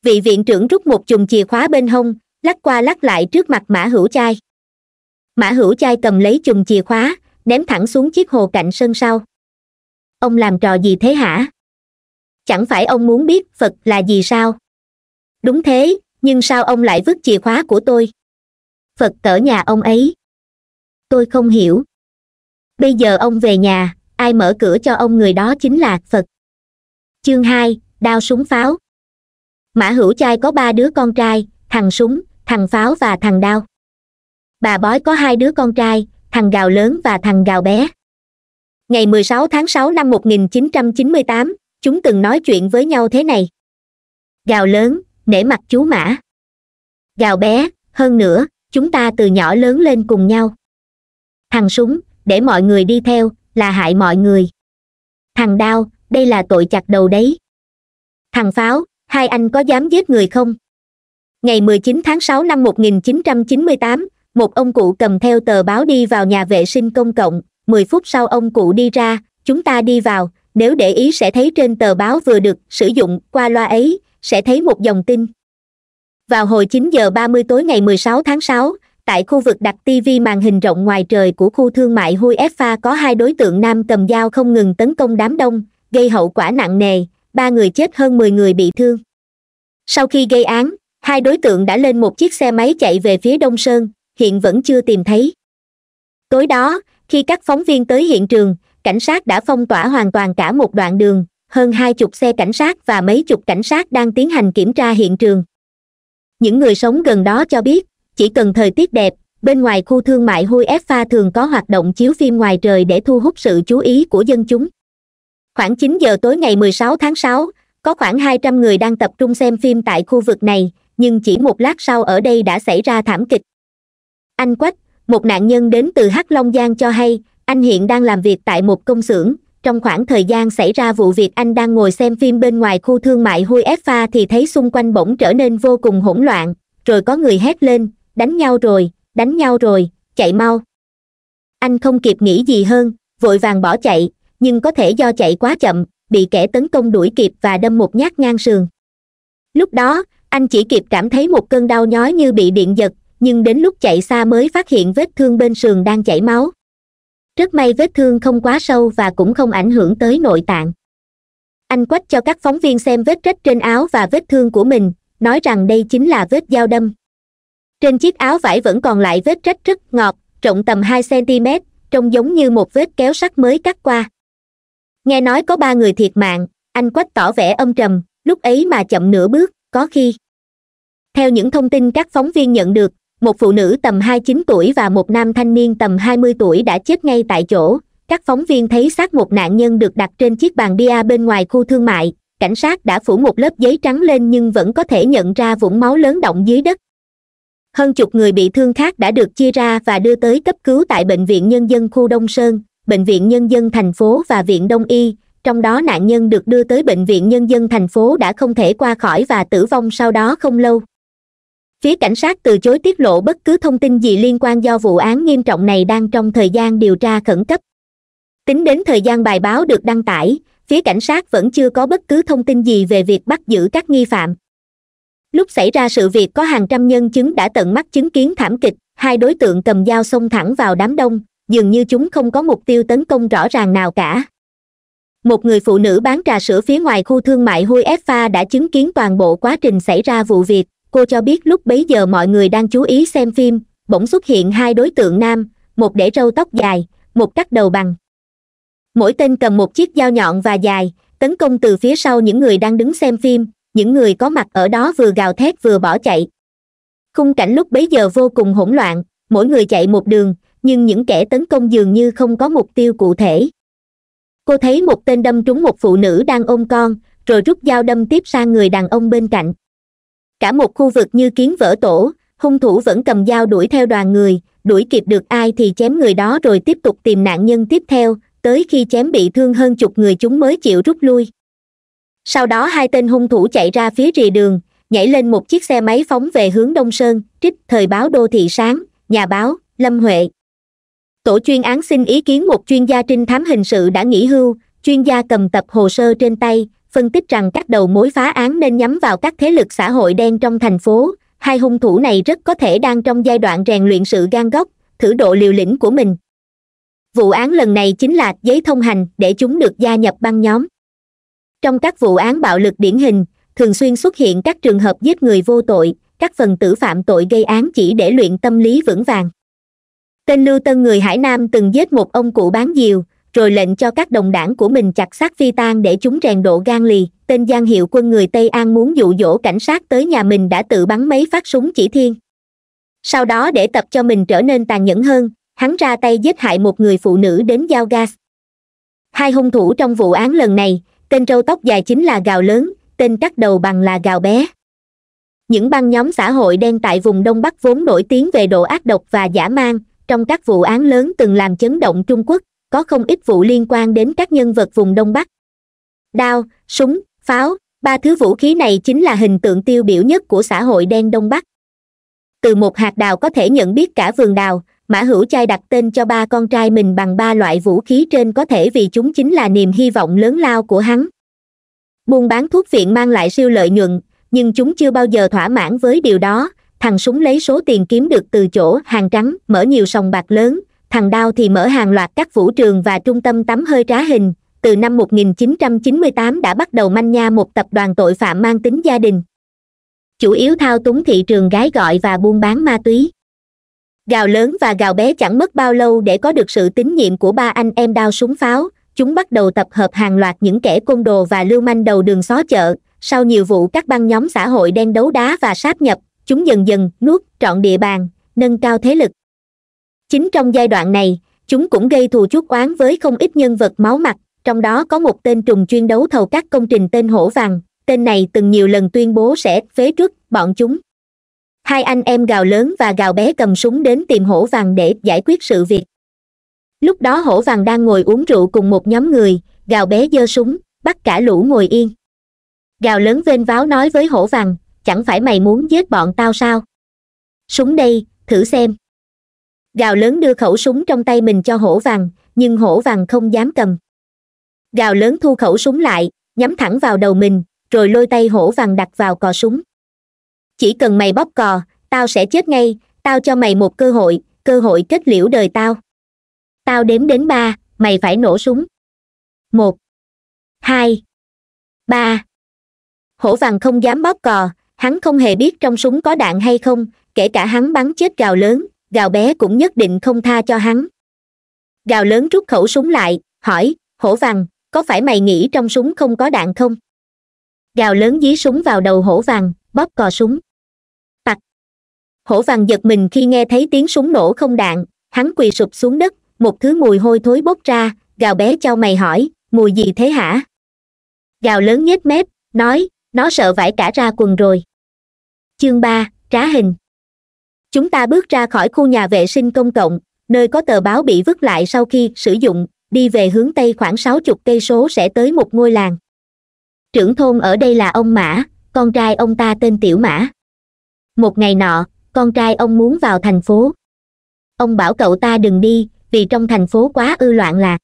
vị viện trưởng rút một chùm chìa khóa bên hông lắc qua lắc lại trước mặt mã hữu chai mã hữu chai cầm lấy chùm chìa khóa ném thẳng xuống chiếc hồ cạnh sân sau ông làm trò gì thế hả chẳng phải ông muốn biết phật là gì sao đúng thế nhưng sao ông lại vứt chìa khóa của tôi phật cỡ nhà ông ấy tôi không hiểu bây giờ ông về nhà ai mở cửa cho ông người đó chính là phật chương hai đao súng pháo mã hữu trai có ba đứa con trai thằng súng thằng pháo và thằng đao bà bói có hai đứa con trai thằng gào lớn và thằng gào bé ngày 16 tháng 6 năm 1998, chúng từng nói chuyện với nhau thế này gào lớn nể mặt chú mã gào bé hơn nữa chúng ta từ nhỏ lớn lên cùng nhau thằng súng để mọi người đi theo là hại mọi người thằng đao đây là tội chặt đầu đấy thằng pháo hai anh có dám giết người không ngày 19 tháng 6 năm 1998, một ông cụ cầm theo tờ báo đi vào nhà vệ sinh công cộng 10 phút sau ông cụ đi ra chúng ta đi vào nếu để ý sẽ thấy trên tờ báo vừa được sử dụng qua loa ấy sẽ thấy một dòng tin vào hồi 9 giờ 30 tối ngày 16 tháng 6, tại khu vực đặt TV màn hình rộng ngoài trời của khu thương mại Hui Fa có hai đối tượng nam cầm dao không ngừng tấn công đám đông, gây hậu quả nặng nề, ba người chết hơn 10 người bị thương. Sau khi gây án, hai đối tượng đã lên một chiếc xe máy chạy về phía Đông Sơn, hiện vẫn chưa tìm thấy. Tối đó, khi các phóng viên tới hiện trường, cảnh sát đã phong tỏa hoàn toàn cả một đoạn đường, hơn hai chục xe cảnh sát và mấy chục cảnh sát đang tiến hành kiểm tra hiện trường. Những người sống gần đó cho biết, chỉ cần thời tiết đẹp bên ngoài khu thương mại hui fa thường có hoạt động chiếu phim ngoài trời để thu hút sự chú ý của dân chúng khoảng 9 giờ tối ngày 16 tháng 6, có khoảng 200 người đang tập trung xem phim tại khu vực này nhưng chỉ một lát sau ở đây đã xảy ra thảm kịch anh quách một nạn nhân đến từ hắc long giang cho hay anh hiện đang làm việc tại một công xưởng trong khoảng thời gian xảy ra vụ việc anh đang ngồi xem phim bên ngoài khu thương mại hui fa thì thấy xung quanh bỗng trở nên vô cùng hỗn loạn rồi có người hét lên đánh nhau rồi đánh nhau rồi chạy mau anh không kịp nghĩ gì hơn vội vàng bỏ chạy nhưng có thể do chạy quá chậm bị kẻ tấn công đuổi kịp và đâm một nhát ngang sườn lúc đó anh chỉ kịp cảm thấy một cơn đau nhói như bị điện giật nhưng đến lúc chạy xa mới phát hiện vết thương bên sườn đang chảy máu rất may vết thương không quá sâu và cũng không ảnh hưởng tới nội tạng anh quách cho các phóng viên xem vết rách trên áo và vết thương của mình nói rằng đây chính là vết dao đâm trên chiếc áo vải vẫn còn lại vết rách rất ngọt rộng tầm hai cm trông giống như một vết kéo sắt mới cắt qua nghe nói có ba người thiệt mạng anh quách tỏ vẻ âm trầm lúc ấy mà chậm nửa bước có khi theo những thông tin các phóng viên nhận được một phụ nữ tầm 29 tuổi và một nam thanh niên tầm 20 tuổi đã chết ngay tại chỗ các phóng viên thấy xác một nạn nhân được đặt trên chiếc bàn bia bên ngoài khu thương mại cảnh sát đã phủ một lớp giấy trắng lên nhưng vẫn có thể nhận ra vũng máu lớn động dưới đất hơn chục người bị thương khác đã được chia ra và đưa tới cấp cứu tại bệnh viện nhân dân khu đông sơn bệnh viện nhân dân thành phố và viện đông y trong đó nạn nhân được đưa tới bệnh viện nhân dân thành phố đã không thể qua khỏi và tử vong sau đó không lâu phía cảnh sát từ chối tiết lộ bất cứ thông tin gì liên quan do vụ án nghiêm trọng này đang trong thời gian điều tra khẩn cấp tính đến thời gian bài báo được đăng tải phía cảnh sát vẫn chưa có bất cứ thông tin gì về việc bắt giữ các nghi phạm lúc xảy ra sự việc có hàng trăm nhân chứng đã tận mắt chứng kiến thảm kịch hai đối tượng cầm dao xông thẳng vào đám đông dường như chúng không có mục tiêu tấn công rõ ràng nào cả một người phụ nữ bán trà sữa phía ngoài khu thương mại hui efa đã chứng kiến toàn bộ quá trình xảy ra vụ việc cô cho biết lúc bấy giờ mọi người đang chú ý xem phim bỗng xuất hiện hai đối tượng nam một để râu tóc dài một cắt đầu bằng mỗi tên cầm một chiếc dao nhọn và dài tấn công từ phía sau những người đang đứng xem phim những người có mặt ở đó vừa gào thét vừa bỏ chạy khung cảnh lúc bấy giờ vô cùng hỗn loạn mỗi người chạy một đường nhưng những kẻ tấn công dường như không có mục tiêu cụ thể cô thấy một tên đâm trúng một phụ nữ đang ôm con rồi rút dao đâm tiếp sang người đàn ông bên cạnh cả một khu vực như kiến vỡ tổ hung thủ vẫn cầm dao đuổi theo đoàn người đuổi kịp được ai thì chém người đó rồi tiếp tục tìm nạn nhân tiếp theo tới khi chém bị thương hơn chục người chúng mới chịu rút lui sau đó hai tên hung thủ chạy ra phía rìa đường nhảy lên một chiếc xe máy phóng về hướng đông sơn trích thời báo đô thị sáng nhà báo lâm huệ tổ chuyên án xin ý kiến một chuyên gia trinh thám hình sự đã nghỉ hưu chuyên gia cầm tập hồ sơ trên tay phân tích rằng các đầu mối phá án nên nhắm vào các thế lực xã hội đen trong thành phố hai hung thủ này rất có thể đang trong giai đoạn rèn luyện sự gan góc thử độ liều lĩnh của mình vụ án lần này chính là giấy thông hành để chúng được gia nhập băng nhóm trong các vụ án bạo lực điển hình thường xuyên xuất hiện các trường hợp giết người vô tội các phần tử phạm tội gây án chỉ để luyện tâm lý vững vàng tên lưu tân người hải nam từng giết một ông cụ bán diều rồi lệnh cho các đồng đảng của mình chặt xác phi tan để chúng rèn độ gan lì tên giang hiệu quân người tây an muốn dụ dỗ cảnh sát tới nhà mình đã tự bắn mấy phát súng chỉ thiên sau đó để tập cho mình trở nên tàn nhẫn hơn hắn ra tay giết hại một người phụ nữ đến giao gas hai hung thủ trong vụ án lần này tên râu tóc dài chính là gào lớn tên cắt đầu bằng là gào bé những băng nhóm xã hội đen tại vùng đông bắc vốn nổi tiếng về độ ác độc và giả mang, trong các vụ án lớn từng làm chấn động trung quốc có không ít vụ liên quan đến các nhân vật vùng đông bắc đao súng pháo ba thứ vũ khí này chính là hình tượng tiêu biểu nhất của xã hội đen đông bắc từ một hạt đào có thể nhận biết cả vườn đào mã hữu trai đặt tên cho ba con trai mình bằng ba loại vũ khí trên có thể vì chúng chính là niềm hy vọng lớn lao của hắn buôn bán thuốc viện mang lại siêu lợi nhuận nhưng chúng chưa bao giờ thỏa mãn với điều đó thằng súng lấy số tiền kiếm được từ chỗ hàng trắng mở nhiều sòng bạc lớn thằng đao thì mở hàng loạt các vũ trường và trung tâm tắm hơi trá hình từ năm 1998 đã bắt đầu manh nha một tập đoàn tội phạm mang tính gia đình chủ yếu thao túng thị trường gái gọi và buôn bán ma túy gào lớn và gào bé chẳng mất bao lâu để có được sự tín nhiệm của ba anh em đao súng pháo chúng bắt đầu tập hợp hàng loạt những kẻ côn đồ và lưu manh đầu đường xó chợ sau nhiều vụ các băng nhóm xã hội đen đấu đá và sáp nhập chúng dần dần nuốt trọn địa bàn nâng cao thế lực chính trong giai đoạn này chúng cũng gây thù chuốc oán với không ít nhân vật máu mặt trong đó có một tên trùng chuyên đấu thầu các công trình tên hổ vàng tên này từng nhiều lần tuyên bố sẽ phế trước bọn chúng hai anh em gào lớn và gào bé cầm súng đến tìm hổ vàng để giải quyết sự việc lúc đó hổ vàng đang ngồi uống rượu cùng một nhóm người gào bé giơ súng bắt cả lũ ngồi yên gào lớn vên váo nói với hổ vàng chẳng phải mày muốn giết bọn tao sao súng đây thử xem gào lớn đưa khẩu súng trong tay mình cho hổ vàng nhưng hổ vàng không dám cầm gào lớn thu khẩu súng lại nhắm thẳng vào đầu mình rồi lôi tay hổ vàng đặt vào cò súng chỉ cần mày bóp cò tao sẽ chết ngay tao cho mày một cơ hội cơ hội kết liễu đời tao tao đếm đến ba mày phải nổ súng một hai ba hổ vàng không dám bóp cò hắn không hề biết trong súng có đạn hay không kể cả hắn bắn chết gào lớn gào bé cũng nhất định không tha cho hắn gào lớn rút khẩu súng lại hỏi hổ vàng có phải mày nghĩ trong súng không có đạn không gào lớn dí súng vào đầu hổ vàng bóp cò súng tặc hổ vàng giật mình khi nghe thấy tiếng súng nổ không đạn hắn quỳ sụp xuống đất một thứ mùi hôi thối bốc ra gào bé cho mày hỏi mùi gì thế hả gào lớn nhếch mép nói nó sợ vải cả ra quần rồi chương ba trá hình chúng ta bước ra khỏi khu nhà vệ sinh công cộng nơi có tờ báo bị vứt lại sau khi sử dụng đi về hướng tây khoảng sáu chục cây số sẽ tới một ngôi làng trưởng thôn ở đây là ông mã con trai ông ta tên tiểu mã một ngày nọ con trai ông muốn vào thành phố ông bảo cậu ta đừng đi vì trong thành phố quá ư loạn lạc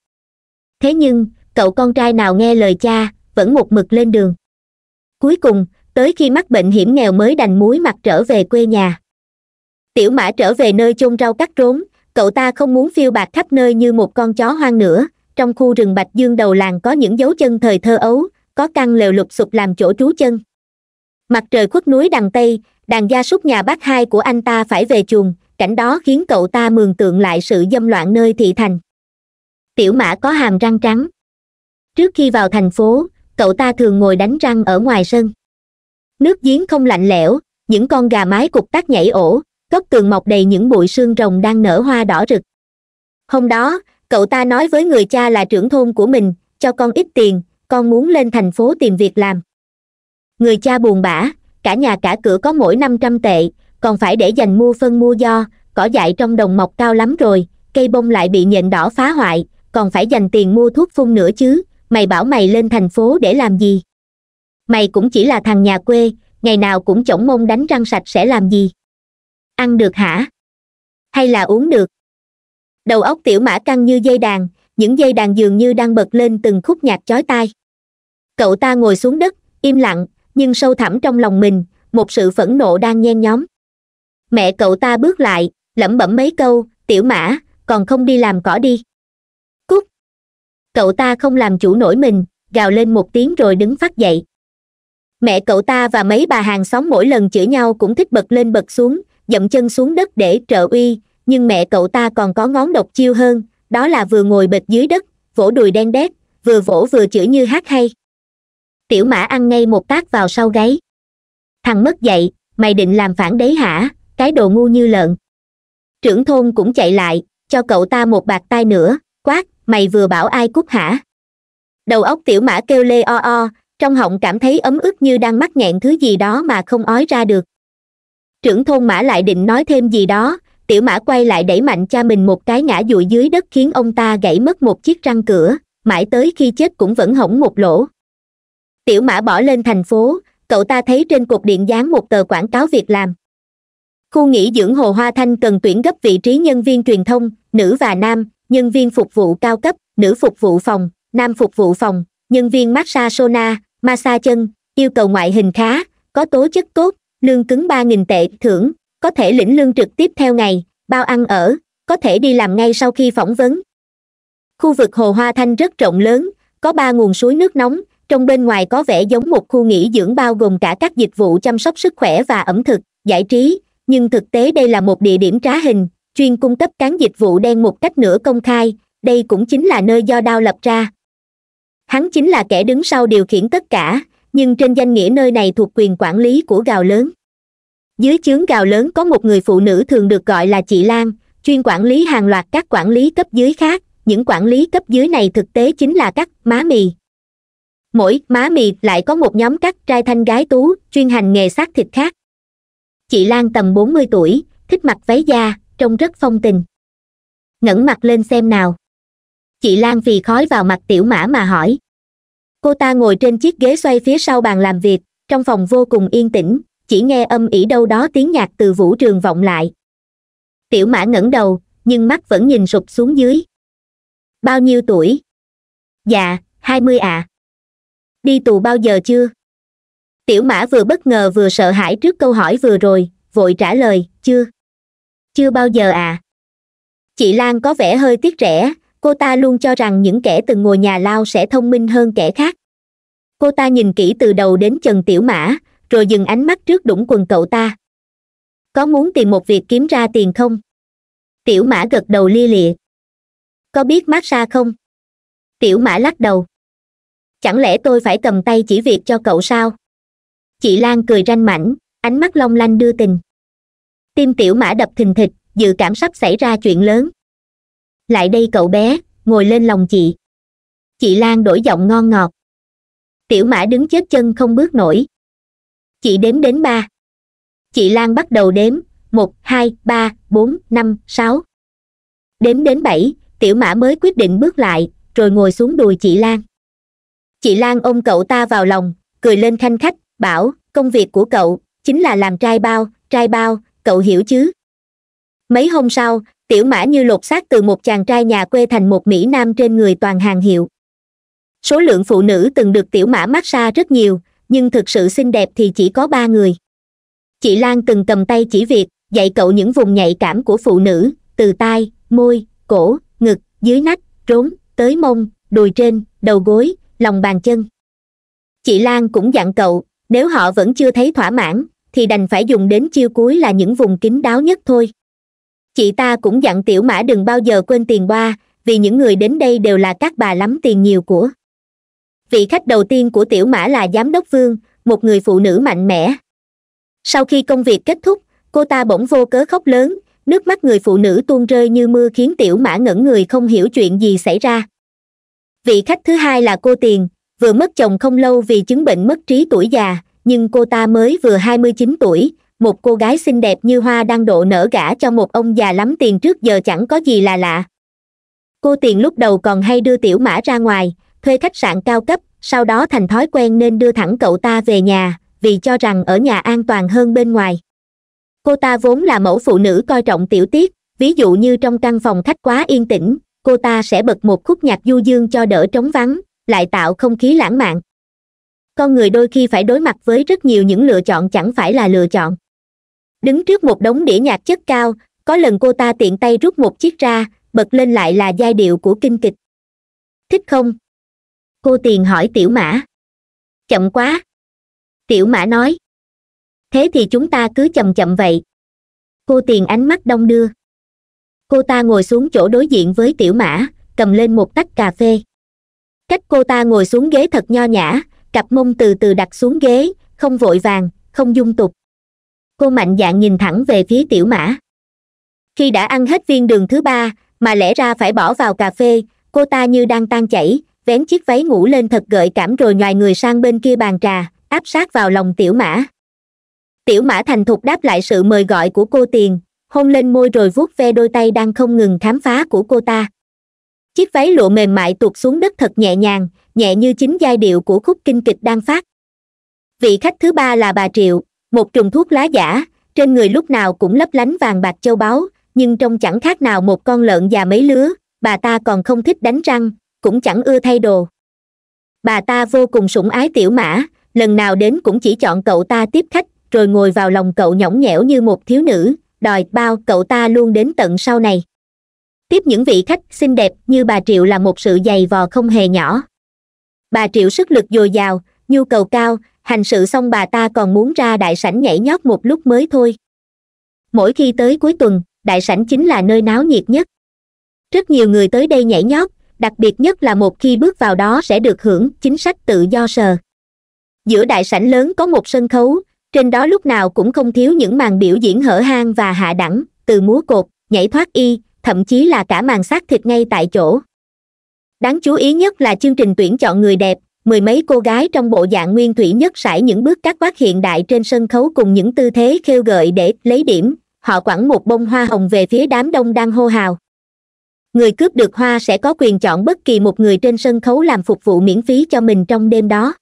thế nhưng cậu con trai nào nghe lời cha vẫn một mực lên đường cuối cùng tới khi mắc bệnh hiểm nghèo mới đành muối mặt trở về quê nhà tiểu mã trở về nơi chôn rau cắt rốn cậu ta không muốn phiêu bạc khắp nơi như một con chó hoang nữa trong khu rừng bạch dương đầu làng có những dấu chân thời thơ ấu có căn lều lục sụp làm chỗ trú chân mặt trời khuất núi đằng tây đàn gia súc nhà bác hai của anh ta phải về chuồng cảnh đó khiến cậu ta mường tượng lại sự dâm loạn nơi thị thành tiểu mã có hàm răng trắng trước khi vào thành phố cậu ta thường ngồi đánh răng ở ngoài sân nước giếng không lạnh lẽo những con gà mái cục tắc nhảy ổ góc tường mọc đầy những bụi xương rồng đang nở hoa đỏ rực hôm đó cậu ta nói với người cha là trưởng thôn của mình cho con ít tiền con muốn lên thành phố tìm việc làm người cha buồn bã cả nhà cả cửa có mỗi năm trăm tệ còn phải để dành mua phân mua do cỏ dại trong đồng mọc cao lắm rồi cây bông lại bị nhện đỏ phá hoại còn phải dành tiền mua thuốc phun nữa chứ mày bảo mày lên thành phố để làm gì mày cũng chỉ là thằng nhà quê ngày nào cũng chổng mông đánh răng sạch sẽ làm gì ăn được hả hay là uống được đầu óc tiểu mã căng như dây đàn những dây đàn dường như đang bật lên từng khúc nhạc chói tai cậu ta ngồi xuống đất im lặng nhưng sâu thẳm trong lòng mình một sự phẫn nộ đang nhen nhóm mẹ cậu ta bước lại lẩm bẩm mấy câu tiểu mã còn không đi làm cỏ đi cút cậu ta không làm chủ nổi mình gào lên một tiếng rồi đứng phát dậy mẹ cậu ta và mấy bà hàng xóm mỗi lần chửi nhau cũng thích bật lên bật xuống dậm chân xuống đất để trợ uy nhưng mẹ cậu ta còn có ngón độc chiêu hơn đó là vừa ngồi bệt dưới đất vỗ đùi đen đét vừa vỗ vừa chửi như hát hay tiểu mã ăn ngay một tát vào sau gáy thằng mất dậy mày định làm phản đấy hả cái đồ ngu như lợn trưởng thôn cũng chạy lại cho cậu ta một bạt tay nữa quát mày vừa bảo ai cút hả đầu óc tiểu mã kêu lê o o trong họng cảm thấy ấm ức như đang mắc nghẹn thứ gì đó mà không ói ra được trưởng thôn mã lại định nói thêm gì đó tiểu mã quay lại đẩy mạnh cha mình một cái ngã dụi dưới đất khiến ông ta gãy mất một chiếc răng cửa mãi tới khi chết cũng vẫn hỏng một lỗ tiểu mã bỏ lên thành phố cậu ta thấy trên cột điện dán một tờ quảng cáo việc làm khu nghỉ dưỡng hồ hoa thanh cần tuyển gấp vị trí nhân viên truyền thông nữ và nam nhân viên phục vụ cao cấp nữ phục vụ phòng nam phục vụ phòng nhân viên massage sauna, massage chân yêu cầu ngoại hình khá có tố chất tốt lương cứng ba nghìn tệ thưởng có thể lĩnh lương trực tiếp theo ngày bao ăn ở có thể đi làm ngay sau khi phỏng vấn khu vực hồ hoa thanh rất rộng lớn có ba nguồn suối nước nóng trong bên ngoài có vẻ giống một khu nghỉ dưỡng bao gồm cả các dịch vụ chăm sóc sức khỏe và ẩm thực giải trí nhưng thực tế đây là một địa điểm trá hình chuyên cung cấp cán dịch vụ đen một cách nửa công khai đây cũng chính là nơi do đao lập ra hắn chính là kẻ đứng sau điều khiển tất cả nhưng trên danh nghĩa nơi này thuộc quyền quản lý của gào lớn dưới chướng gào lớn có một người phụ nữ thường được gọi là chị lan chuyên quản lý hàng loạt các quản lý cấp dưới khác những quản lý cấp dưới này thực tế chính là các má mì mỗi má mì lại có một nhóm các trai thanh gái tú chuyên hành nghề xác thịt khác chị lan tầm bốn mươi tuổi thích mặc váy da trông rất phong tình ngẩng mặt lên xem nào chị lan vì khói vào mặt tiểu mã mà hỏi cô ta ngồi trên chiếc ghế xoay phía sau bàn làm việc trong phòng vô cùng yên tĩnh chỉ nghe âm ỉ đâu đó tiếng nhạc từ vũ trường vọng lại tiểu mã ngẩng đầu nhưng mắt vẫn nhìn sụp xuống dưới bao nhiêu tuổi dạ hai mươi à đi tù bao giờ chưa tiểu mã vừa bất ngờ vừa sợ hãi trước câu hỏi vừa rồi vội trả lời chưa chưa bao giờ à chị lan có vẻ hơi tiếc rẻ cô ta luôn cho rằng những kẻ từng ngồi nhà lao sẽ thông minh hơn kẻ khác cô ta nhìn kỹ từ đầu đến chân tiểu mã rồi dừng ánh mắt trước đũng quần cậu ta có muốn tìm một việc kiếm ra tiền không tiểu mã gật đầu lia lịa có biết massage không tiểu mã lắc đầu chẳng lẽ tôi phải cầm tay chỉ việc cho cậu sao chị lan cười ranh mảnh ánh mắt long lanh đưa tình tim tiểu mã đập thình thịch dự cảm sắp xảy ra chuyện lớn lại đây cậu bé ngồi lên lòng chị chị lan đổi giọng ngon ngọt tiểu mã đứng chết chân không bước nổi chị đếm đến ba chị lan bắt đầu đếm một hai ba bốn năm sáu đếm đến bảy tiểu mã mới quyết định bước lại rồi ngồi xuống đùi chị lan chị lan ôm cậu ta vào lòng cười lên khanh khách bảo công việc của cậu chính là làm trai bao trai bao cậu hiểu chứ mấy hôm sau tiểu mã như lột xác từ một chàng trai nhà quê thành một mỹ nam trên người toàn hàng hiệu số lượng phụ nữ từng được tiểu mã mát xa rất nhiều nhưng thực sự xinh đẹp thì chỉ có ba người chị lan từng cầm tay chỉ việc dạy cậu những vùng nhạy cảm của phụ nữ từ tai môi cổ ngực dưới nách rốn tới mông đùi trên đầu gối lòng bàn chân chị lan cũng dặn cậu nếu họ vẫn chưa thấy thỏa mãn thì đành phải dùng đến chiêu cuối là những vùng kín đáo nhất thôi chị ta cũng dặn tiểu mã đừng bao giờ quên tiền ba vì những người đến đây đều là các bà lắm tiền nhiều của vị khách đầu tiên của tiểu mã là giám đốc vương một người phụ nữ mạnh mẽ sau khi công việc kết thúc cô ta bỗng vô cớ khóc lớn nước mắt người phụ nữ tuôn rơi như mưa khiến tiểu mã ngẩn người không hiểu chuyện gì xảy ra vị khách thứ hai là cô tiền vừa mất chồng không lâu vì chứng bệnh mất trí tuổi già nhưng cô ta mới vừa hai mươi chín tuổi một cô gái xinh đẹp như hoa đang độ nở gả cho một ông già lắm tiền trước giờ chẳng có gì là lạ cô tiền lúc đầu còn hay đưa tiểu mã ra ngoài thuê khách sạn cao cấp sau đó thành thói quen nên đưa thẳng cậu ta về nhà vì cho rằng ở nhà an toàn hơn bên ngoài cô ta vốn là mẫu phụ nữ coi trọng tiểu tiết ví dụ như trong căn phòng khách quá yên tĩnh cô ta sẽ bật một khúc nhạc du dương cho đỡ trống vắng lại tạo không khí lãng mạn con người đôi khi phải đối mặt với rất nhiều những lựa chọn chẳng phải là lựa chọn đứng trước một đống đĩa nhạc chất cao có lần cô ta tiện tay rút một chiếc ra bật lên lại là giai điệu của kinh kịch thích không cô tiền hỏi tiểu mã chậm quá tiểu mã nói thế thì chúng ta cứ chậm chậm vậy cô tiền ánh mắt đong đưa cô ta ngồi xuống chỗ đối diện với tiểu mã cầm lên một tách cà phê cách cô ta ngồi xuống ghế thật nho nhã cặp mông từ từ đặt xuống ghế không vội vàng không dung tục cô mạnh dạn nhìn thẳng về phía tiểu mã khi đã ăn hết viên đường thứ ba mà lẽ ra phải bỏ vào cà phê cô ta như đang tan chảy vén chiếc váy ngủ lên thật gợi cảm rồi nhoài người sang bên kia bàn trà áp sát vào lòng tiểu mã tiểu mã thành thục đáp lại sự mời gọi của cô tiền hôn lên môi rồi vuốt ve đôi tay đang không ngừng khám phá của cô ta chiếc váy lụa mềm mại tuột xuống đất thật nhẹ nhàng nhẹ như chính giai điệu của khúc kinh kịch đang phát vị khách thứ ba là bà triệu một trùng thuốc lá giả trên người lúc nào cũng lấp lánh vàng bạc châu báu nhưng trông chẳng khác nào một con lợn già mấy lứa bà ta còn không thích đánh răng cũng chẳng ưa thay đồ bà ta vô cùng sủng ái tiểu mã lần nào đến cũng chỉ chọn cậu ta tiếp khách rồi ngồi vào lòng cậu nhõng nhẽo như một thiếu nữ đòi bao cậu ta luôn đến tận sau này tiếp những vị khách xinh đẹp như bà triệu là một sự dày vò không hề nhỏ bà triệu sức lực dồi dào nhu cầu cao hành sự xong bà ta còn muốn ra đại sảnh nhảy nhót một lúc mới thôi mỗi khi tới cuối tuần đại sảnh chính là nơi náo nhiệt nhất rất nhiều người tới đây nhảy nhót đặc biệt nhất là một khi bước vào đó sẽ được hưởng chính sách tự do sờ giữa đại sảnh lớn có một sân khấu trên đó lúc nào cũng không thiếu những màn biểu diễn hở hang và hạ đẳng từ múa cột nhảy thoát y thậm chí là cả màn xác thịt ngay tại chỗ đáng chú ý nhất là chương trình tuyển chọn người đẹp mười mấy cô gái trong bộ dạng nguyên thủy nhất sải những bước cắt quát hiện đại trên sân khấu cùng những tư thế khêu gợi để lấy điểm họ quẳng một bông hoa hồng về phía đám đông đang hô hào người cướp được hoa sẽ có quyền chọn bất kỳ một người trên sân khấu làm phục vụ miễn phí cho mình trong đêm đó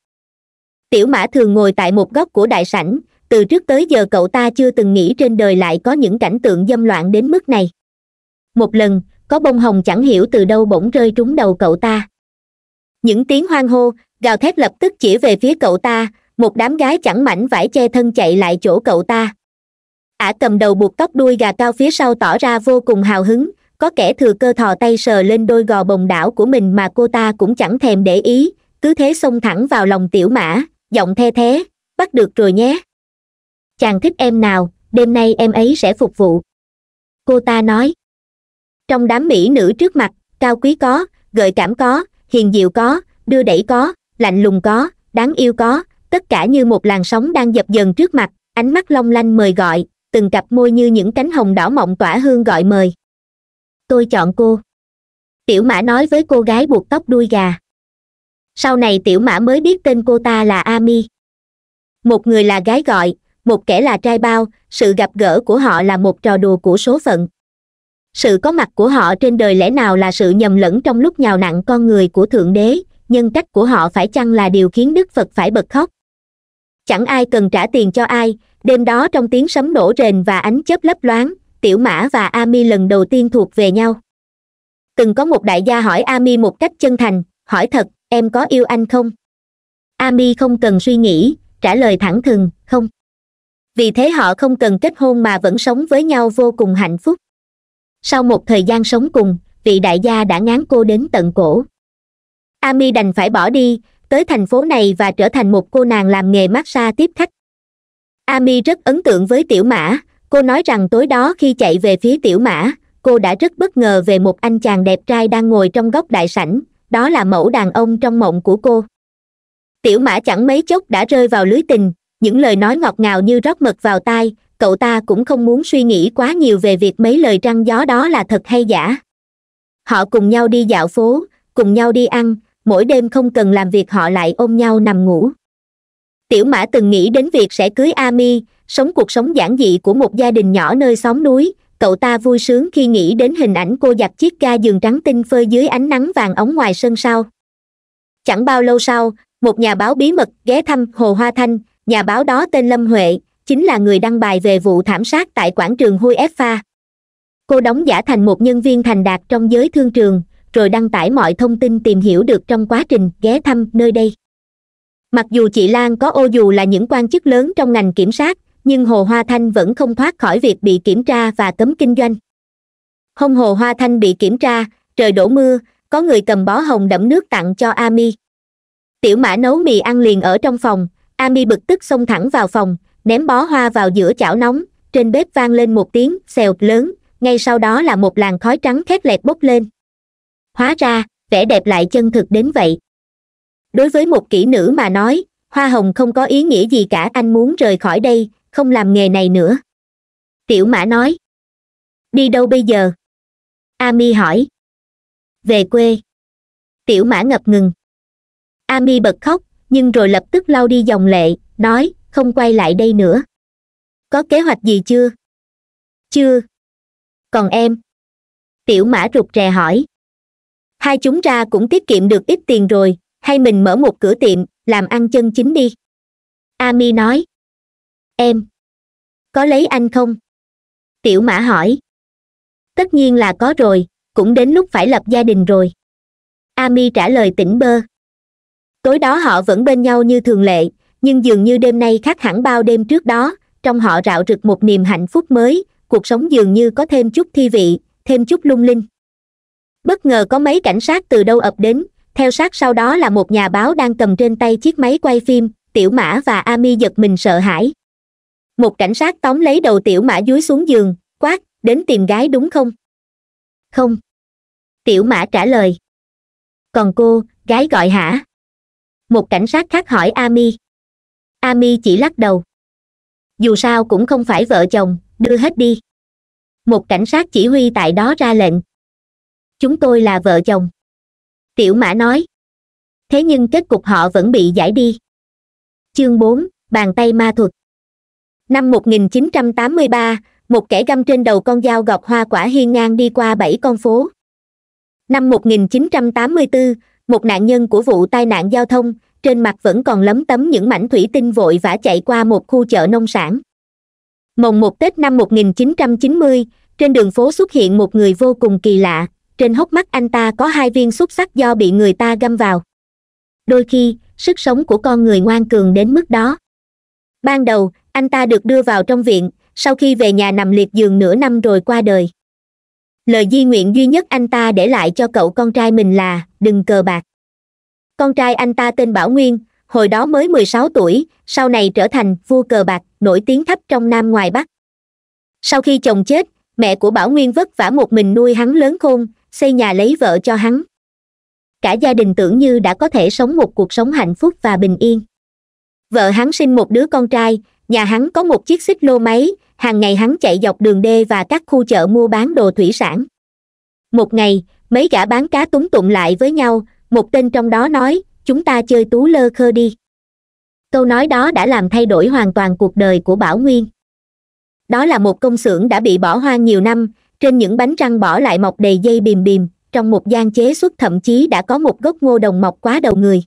tiểu mã thường ngồi tại một góc của đại sảnh từ trước tới giờ cậu ta chưa từng nghĩ trên đời lại có những cảnh tượng dâm loạn đến mức này một lần có bông hồng chẳng hiểu từ đâu bỗng rơi trúng đầu cậu ta những tiếng hoang hô gào thét lập tức chỉ về phía cậu ta một đám gái chẳng mảnh vải che thân chạy lại chỗ cậu ta ả cầm đầu buộc tóc đuôi gà cao phía sau tỏ ra vô cùng hào hứng có kẻ thừa cơ thò tay sờ lên đôi gò bồng đảo của mình mà cô ta cũng chẳng thèm để ý cứ thế xông thẳng vào lòng tiểu mã giọng the thế bắt được rồi nhé chàng thích em nào đêm nay em ấy sẽ phục vụ cô ta nói trong đám mỹ nữ trước mặt cao quý có gợi cảm có hiền diệu có đưa đẩy có lạnh lùng có đáng yêu có tất cả như một làn sóng đang dập dần trước mặt ánh mắt long lanh mời gọi từng cặp môi như những cánh hồng đỏ mộng tỏa hương gọi mời tôi chọn cô tiểu mã nói với cô gái buộc tóc đuôi gà sau này tiểu mã mới biết tên cô ta là ami một người là gái gọi một kẻ là trai bao sự gặp gỡ của họ là một trò đùa của số phận sự có mặt của họ trên đời lẽ nào là sự nhầm lẫn trong lúc nhào nặng con người của thượng đế nhân cách của họ phải chăng là điều khiến đức phật phải bật khóc chẳng ai cần trả tiền cho ai đêm đó trong tiếng sấm nổ rền và ánh chớp lấp loáng tiểu mã và ami lần đầu tiên thuộc về nhau từng có một đại gia hỏi ami một cách chân thành hỏi thật em có yêu anh không ami không cần suy nghĩ trả lời thẳng thừng không vì thế họ không cần kết hôn mà vẫn sống với nhau vô cùng hạnh phúc sau một thời gian sống cùng vị đại gia đã ngán cô đến tận cổ ami đành phải bỏ đi tới thành phố này và trở thành một cô nàng làm nghề massage tiếp khách ami rất ấn tượng với tiểu mã cô nói rằng tối đó khi chạy về phía tiểu mã cô đã rất bất ngờ về một anh chàng đẹp trai đang ngồi trong góc đại sảnh đó là mẫu đàn ông trong mộng của cô tiểu mã chẳng mấy chốc đã rơi vào lưới tình những lời nói ngọt ngào như rót mật vào tai cậu ta cũng không muốn suy nghĩ quá nhiều về việc mấy lời răng gió đó là thật hay giả họ cùng nhau đi dạo phố cùng nhau đi ăn mỗi đêm không cần làm việc họ lại ôm nhau nằm ngủ tiểu mã từng nghĩ đến việc sẽ cưới ami sống cuộc sống giản dị của một gia đình nhỏ nơi xóm núi cậu ta vui sướng khi nghĩ đến hình ảnh cô giặt chiếc ga giường trắng tinh phơi dưới ánh nắng vàng ống ngoài sân sau chẳng bao lâu sau một nhà báo bí mật ghé thăm hồ hoa thanh nhà báo đó tên lâm huệ chính là người đăng bài về vụ thảm sát tại quảng trường hui fa cô đóng giả thành một nhân viên thành đạt trong giới thương trường rồi đăng tải mọi thông tin tìm hiểu được trong quá trình ghé thăm nơi đây mặc dù chị lan có ô dù là những quan chức lớn trong ngành kiểm sát nhưng hồ hoa thanh vẫn không thoát khỏi việc bị kiểm tra và cấm kinh doanh hôm hồ hoa thanh bị kiểm tra trời đổ mưa có người cầm bó hồng đẫm nước tặng cho ami tiểu mã nấu mì ăn liền ở trong phòng ami bực tức xông thẳng vào phòng ném bó hoa vào giữa chảo nóng trên bếp vang lên một tiếng xèo lớn ngay sau đó là một làn khói trắng khét lẹt bốc lên hóa ra vẻ đẹp lại chân thực đến vậy đối với một kỹ nữ mà nói hoa hồng không có ý nghĩa gì cả anh muốn rời khỏi đây không làm nghề này nữa tiểu mã nói đi đâu bây giờ ami hỏi về quê tiểu mã ngập ngừng ami bật khóc nhưng rồi lập tức lau đi dòng lệ nói không quay lại đây nữa có kế hoạch gì chưa chưa còn em tiểu mã rụt rè hỏi hai chúng ta cũng tiết kiệm được ít tiền rồi hay mình mở một cửa tiệm làm ăn chân chính đi ami nói em có lấy anh không tiểu mã hỏi tất nhiên là có rồi cũng đến lúc phải lập gia đình rồi ami trả lời tỉnh bơ tối đó họ vẫn bên nhau như thường lệ nhưng dường như đêm nay khác hẳn bao đêm trước đó trong họ rạo rực một niềm hạnh phúc mới cuộc sống dường như có thêm chút thi vị thêm chút lung linh bất ngờ có mấy cảnh sát từ đâu ập đến theo sát sau đó là một nhà báo đang cầm trên tay chiếc máy quay phim tiểu mã và ami giật mình sợ hãi một cảnh sát tóm lấy đầu tiểu mã dúi xuống giường quát đến tìm gái đúng không không tiểu mã trả lời còn cô gái gọi hả một cảnh sát khác hỏi ami ami chỉ lắc đầu dù sao cũng không phải vợ chồng đưa hết đi một cảnh sát chỉ huy tại đó ra lệnh chúng tôi là vợ chồng tiểu mã nói thế nhưng kết cục họ vẫn bị giải đi chương bốn bàn tay ma thuật năm 1983, một kẻ găm trên đầu con dao gọt hoa quả hiên ngang đi qua bảy con phố năm 1984, một nạn nhân của vụ tai nạn giao thông trên mặt vẫn còn lấm tấm những mảnh thủy tinh vội vã chạy qua một khu chợ nông sản mồng một tết năm 1990, trên đường phố xuất hiện một người vô cùng kỳ lạ trên hốc mắt anh ta có hai viên xúc sắc do bị người ta găm vào đôi khi sức sống của con người ngoan cường đến mức đó ban đầu anh ta được đưa vào trong viện sau khi về nhà nằm liệt giường nửa năm rồi qua đời lời di nguyện duy nhất anh ta để lại cho cậu con trai mình là đừng cờ bạc con trai anh ta tên bảo nguyên hồi đó mới mười sáu tuổi sau này trở thành vua cờ bạc nổi tiếng khắp trong nam ngoài bắc sau khi chồng chết mẹ của bảo nguyên vất vả một mình nuôi hắn lớn khôn xây nhà lấy vợ cho hắn cả gia đình tưởng như đã có thể sống một cuộc sống hạnh phúc và bình yên vợ hắn sinh một đứa con trai nhà hắn có một chiếc xích lô máy hàng ngày hắn chạy dọc đường đê và các khu chợ mua bán đồ thủy sản một ngày mấy gã bán cá túng tụng lại với nhau một tên trong đó nói chúng ta chơi tú lơ khơ đi câu nói đó đã làm thay đổi hoàn toàn cuộc đời của bảo nguyên đó là một công xưởng đã bị bỏ hoang nhiều năm trên những bánh răng bỏ lại mọc đầy dây bìm bìm trong một gian chế xuất thậm chí đã có một gốc ngô đồng mọc quá đầu người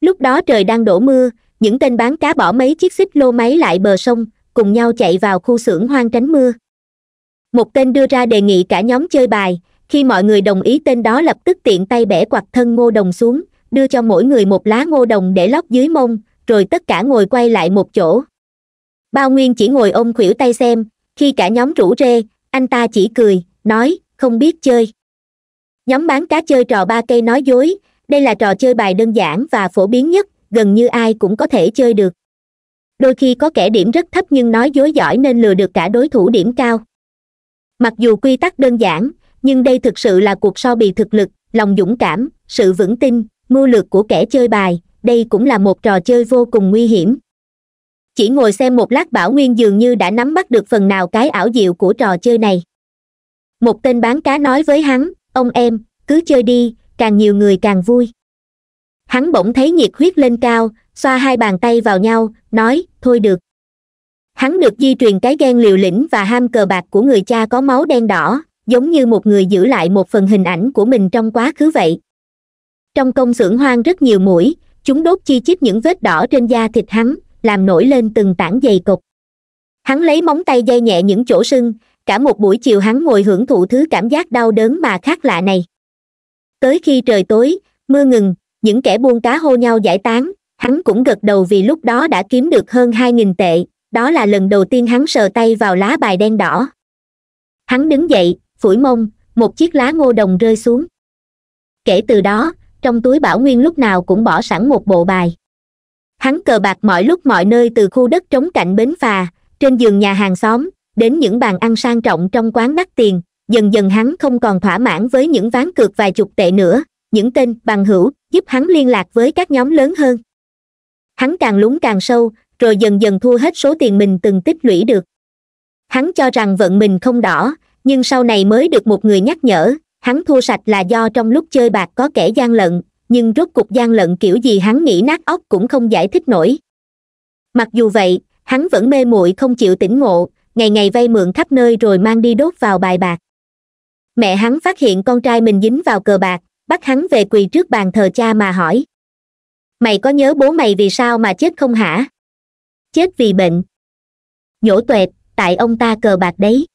lúc đó trời đang đổ mưa những tên bán cá bỏ mấy chiếc xích lô máy lại bờ sông cùng nhau chạy vào khu xưởng hoang tránh mưa một tên đưa ra đề nghị cả nhóm chơi bài khi mọi người đồng ý tên đó lập tức tiện tay bẻ quạt thân ngô đồng xuống đưa cho mỗi người một lá ngô đồng để lót dưới mông rồi tất cả ngồi quay lại một chỗ bao nguyên chỉ ngồi ôm khuỷu tay xem khi cả nhóm rủ rê anh ta chỉ cười nói không biết chơi nhóm bán cá chơi trò ba cây nói dối đây là trò chơi bài đơn giản và phổ biến nhất gần như ai cũng có thể chơi được đôi khi có kẻ điểm rất thấp nhưng nói dối giỏi nên lừa được cả đối thủ điểm cao mặc dù quy tắc đơn giản nhưng đây thực sự là cuộc so bì thực lực lòng dũng cảm sự vững tin mưu lược của kẻ chơi bài đây cũng là một trò chơi vô cùng nguy hiểm chỉ ngồi xem một lát bảo nguyên dường như đã nắm bắt được phần nào cái ảo diệu của trò chơi này một tên bán cá nói với hắn ông em cứ chơi đi càng nhiều người càng vui hắn bỗng thấy nhiệt huyết lên cao xoa hai bàn tay vào nhau nói thôi được hắn được di truyền cái ghen liều lĩnh và ham cờ bạc của người cha có máu đen đỏ giống như một người giữ lại một phần hình ảnh của mình trong quá khứ vậy trong công xưởng hoang rất nhiều mũi chúng đốt chi chít những vết đỏ trên da thịt hắn làm nổi lên từng tảng dày cục hắn lấy móng tay dây nhẹ những chỗ sưng cả một buổi chiều hắn ngồi hưởng thụ thứ cảm giác đau đớn mà khác lạ này tới khi trời tối mưa ngừng những kẻ buôn cá hô nhau giải tán hắn cũng gật đầu vì lúc đó đã kiếm được hơn hai nghìn tệ đó là lần đầu tiên hắn sờ tay vào lá bài đen đỏ hắn đứng dậy phủi mông một chiếc lá ngô đồng rơi xuống kể từ đó trong túi bảo nguyên lúc nào cũng bỏ sẵn một bộ bài hắn cờ bạc mọi lúc mọi nơi từ khu đất trống cạnh bến phà trên giường nhà hàng xóm đến những bàn ăn sang trọng trong quán đắt tiền dần dần hắn không còn thỏa mãn với những ván cược vài chục tệ nữa những tên bằng hữu giúp hắn liên lạc với các nhóm lớn hơn hắn càng lún càng sâu rồi dần dần thua hết số tiền mình từng tích lũy được hắn cho rằng vận mình không đỏ nhưng sau này mới được một người nhắc nhở hắn thua sạch là do trong lúc chơi bạc có kẻ gian lận nhưng rốt cục gian lận kiểu gì hắn nghĩ nát óc cũng không giải thích nổi mặc dù vậy hắn vẫn mê muội không chịu tỉnh ngộ ngày ngày vay mượn khắp nơi rồi mang đi đốt vào bài bạc mẹ hắn phát hiện con trai mình dính vào cờ bạc bắt hắn về quỳ trước bàn thờ cha mà hỏi mày có nhớ bố mày vì sao mà chết không hả chết vì bệnh nhổ tuệt tại ông ta cờ bạc đấy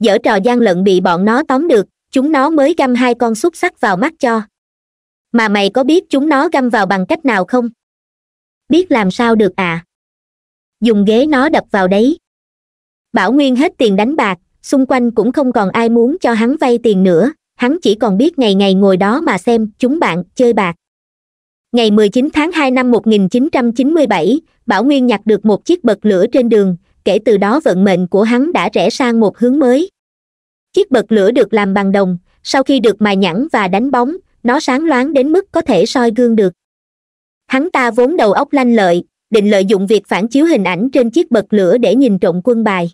dở trò gian lận bị bọn nó tóm được chúng nó mới găm hai con xúc sắc vào mắt cho mà mày có biết chúng nó găm vào bằng cách nào không biết làm sao được à dùng ghế nó đập vào đấy bảo nguyên hết tiền đánh bạc xung quanh cũng không còn ai muốn cho hắn vay tiền nữa hắn chỉ còn biết ngày ngày ngồi đó mà xem chúng bạn chơi bạc ngày 19 tháng 2 năm 1997, bảo nguyên nhặt được một chiếc bật lửa trên đường kể từ đó vận mệnh của hắn đã rẽ sang một hướng mới chiếc bật lửa được làm bằng đồng sau khi được mài nhẵn và đánh bóng nó sáng loáng đến mức có thể soi gương được hắn ta vốn đầu óc lanh lợi định lợi dụng việc phản chiếu hình ảnh trên chiếc bật lửa để nhìn trộm quân bài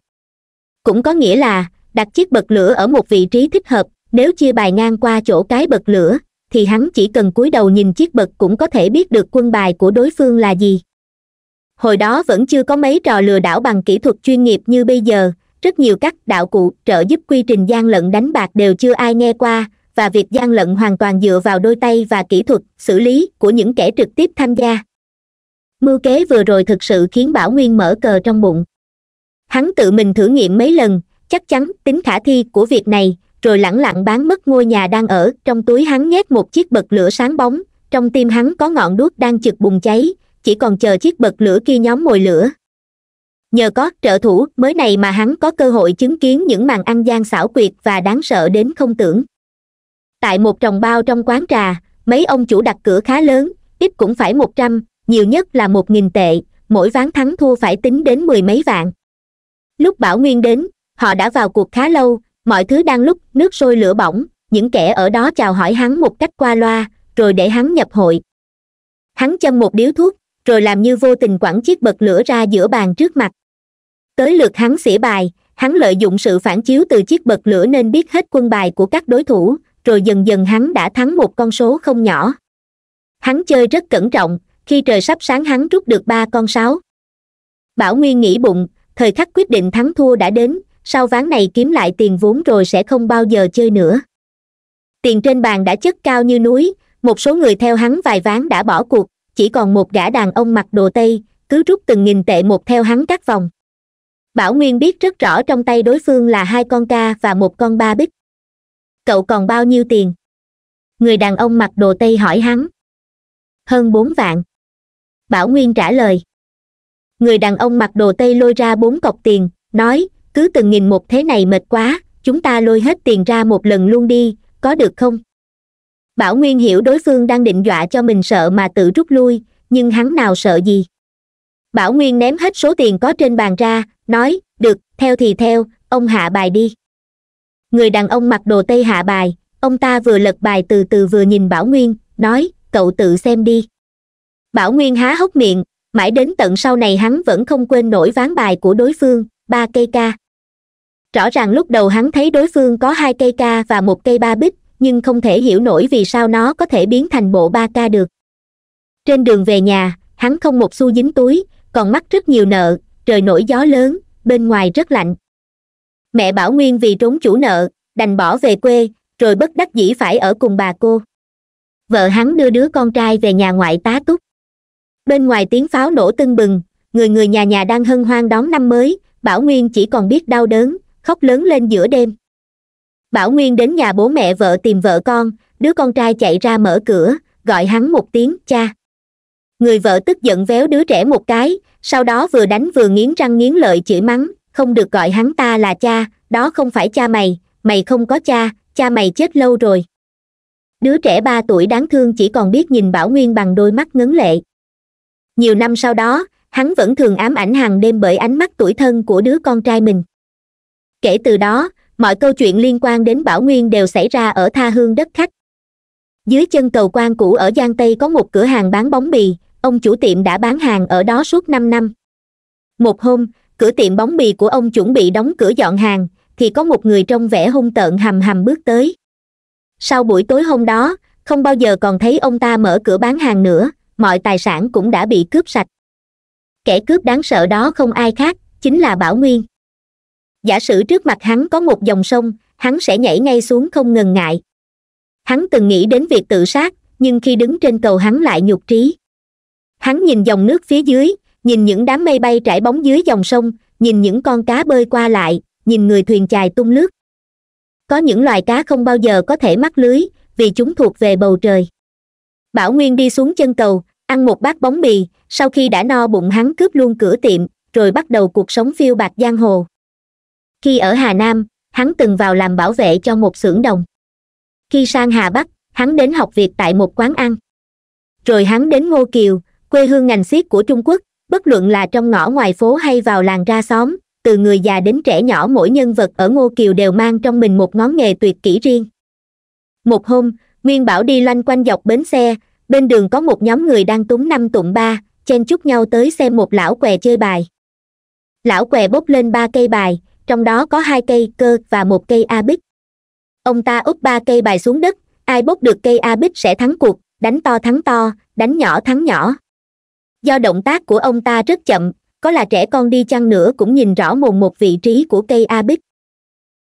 cũng có nghĩa là đặt chiếc bật lửa ở một vị trí thích hợp nếu chia bài ngang qua chỗ cái bật lửa thì hắn chỉ cần cúi đầu nhìn chiếc bật cũng có thể biết được quân bài của đối phương là gì hồi đó vẫn chưa có mấy trò lừa đảo bằng kỹ thuật chuyên nghiệp như bây giờ rất nhiều các đạo cụ trợ giúp quy trình gian lận đánh bạc đều chưa ai nghe qua và việc gian lận hoàn toàn dựa vào đôi tay và kỹ thuật xử lý của những kẻ trực tiếp tham gia mưu kế vừa rồi thực sự khiến bảo nguyên mở cờ trong bụng hắn tự mình thử nghiệm mấy lần chắc chắn tính khả thi của việc này rồi lẳng lặng bán mất ngôi nhà đang ở trong túi hắn nhét một chiếc bật lửa sáng bóng trong tim hắn có ngọn đuốc đang chực bùng cháy chỉ còn chờ chiếc bật lửa kia nhóm mồi lửa nhờ có trợ thủ mới này mà hắn có cơ hội chứng kiến những màn ăn gian xảo quyệt và đáng sợ đến không tưởng tại một trồng bao trong quán trà mấy ông chủ đặt cửa khá lớn ít cũng phải một trăm nhiều nhất là một nghìn tệ mỗi ván thắng thua phải tính đến mười mấy vạn lúc bảo nguyên đến họ đã vào cuộc khá lâu mọi thứ đang lúc nước sôi lửa bỏng những kẻ ở đó chào hỏi hắn một cách qua loa rồi để hắn nhập hội hắn châm một điếu thuốc rồi làm như vô tình quẳng chiếc bật lửa ra giữa bàn trước mặt tới lượt hắn xỉa bài hắn lợi dụng sự phản chiếu từ chiếc bật lửa nên biết hết quân bài của các đối thủ rồi dần dần hắn đã thắng một con số không nhỏ hắn chơi rất cẩn trọng khi trời sắp sáng hắn rút được ba con sáu bảo nguyên nghĩ bụng thời khắc quyết định thắng thua đã đến sau ván này kiếm lại tiền vốn rồi sẽ không bao giờ chơi nữa tiền trên bàn đã chất cao như núi một số người theo hắn vài ván đã bỏ cuộc chỉ còn một gã đàn ông mặc đồ tây cứ rút từng nghìn tệ một theo hắn các vòng bảo nguyên biết rất rõ trong tay đối phương là hai con ca và một con ba bích cậu còn bao nhiêu tiền người đàn ông mặc đồ tây hỏi hắn hơn bốn vạn bảo nguyên trả lời người đàn ông mặc đồ tây lôi ra bốn cọc tiền nói cứ từng nghìn một thế này mệt quá chúng ta lôi hết tiền ra một lần luôn đi có được không bảo nguyên hiểu đối phương đang định dọa cho mình sợ mà tự rút lui nhưng hắn nào sợ gì bảo nguyên ném hết số tiền có trên bàn ra nói được theo thì theo ông hạ bài đi người đàn ông mặc đồ tây hạ bài ông ta vừa lật bài từ từ vừa nhìn bảo nguyên nói cậu tự xem đi bảo nguyên há hốc miệng mãi đến tận sau này hắn vẫn không quên nổi ván bài của đối phương ba cây ca rõ ràng lúc đầu hắn thấy đối phương có hai cây ca và một cây ba bích nhưng không thể hiểu nổi vì sao nó có thể biến thành bộ ba ca được trên đường về nhà hắn không một xu dính túi còn mắc rất nhiều nợ trời nổi gió lớn bên ngoài rất lạnh mẹ bảo nguyên vì trốn chủ nợ đành bỏ về quê rồi bất đắc dĩ phải ở cùng bà cô vợ hắn đưa đứa con trai về nhà ngoại tá túc bên ngoài tiếng pháo nổ tưng bừng người người nhà nhà đang hân hoan đón năm mới bảo nguyên chỉ còn biết đau đớn khóc lớn lên giữa đêm bảo nguyên đến nhà bố mẹ vợ tìm vợ con đứa con trai chạy ra mở cửa gọi hắn một tiếng cha người vợ tức giận véo đứa trẻ một cái sau đó vừa đánh vừa nghiến răng nghiến lợi chửi mắng không được gọi hắn ta là cha đó không phải cha mày mày không có cha cha mày chết lâu rồi đứa trẻ ba tuổi đáng thương chỉ còn biết nhìn bảo nguyên bằng đôi mắt ngấn lệ nhiều năm sau đó hắn vẫn thường ám ảnh hàng đêm bởi ánh mắt tuổi thân của đứa con trai mình kể từ đó mọi câu chuyện liên quan đến bảo nguyên đều xảy ra ở tha hương đất khách dưới chân cầu quan cũ ở giang tây có một cửa hàng bán bóng bì ông chủ tiệm đã bán hàng ở đó suốt năm năm một hôm cửa tiệm bóng bì của ông chuẩn bị đóng cửa dọn hàng thì có một người trông vẻ hung tợn hầm hầm bước tới sau buổi tối hôm đó không bao giờ còn thấy ông ta mở cửa bán hàng nữa mọi tài sản cũng đã bị cướp sạch kẻ cướp đáng sợ đó không ai khác chính là bảo nguyên giả sử trước mặt hắn có một dòng sông hắn sẽ nhảy ngay xuống không ngần ngại hắn từng nghĩ đến việc tự sát nhưng khi đứng trên cầu hắn lại nhục trí hắn nhìn dòng nước phía dưới nhìn những đám mây bay trải bóng dưới dòng sông nhìn những con cá bơi qua lại nhìn người thuyền chài tung nước. có những loài cá không bao giờ có thể mắc lưới vì chúng thuộc về bầu trời bảo nguyên đi xuống chân cầu ăn một bát bóng bì sau khi đã no bụng hắn cướp luôn cửa tiệm rồi bắt đầu cuộc sống phiêu bạc giang hồ khi ở hà nam hắn từng vào làm bảo vệ cho một xưởng đồng khi sang hà bắc hắn đến học việc tại một quán ăn rồi hắn đến ngô kiều quê hương ngành xiết của trung quốc bất luận là trong ngõ ngoài phố hay vào làng ra xóm từ người già đến trẻ nhỏ mỗi nhân vật ở ngô kiều đều mang trong mình một ngón nghề tuyệt kỹ riêng một hôm nguyên bảo đi loanh quanh dọc bến xe bên đường có một nhóm người đang túng năm tụng ba chen chúc nhau tới xem một lão què chơi bài lão què bốc lên ba cây bài trong đó có hai cây cơ và một cây a bích ông ta úp ba cây bài xuống đất ai bốc được cây a bích sẽ thắng cuộc đánh to thắng to đánh nhỏ thắng nhỏ do động tác của ông ta rất chậm có là trẻ con đi chăng nữa cũng nhìn rõ mồn một vị trí của cây a bích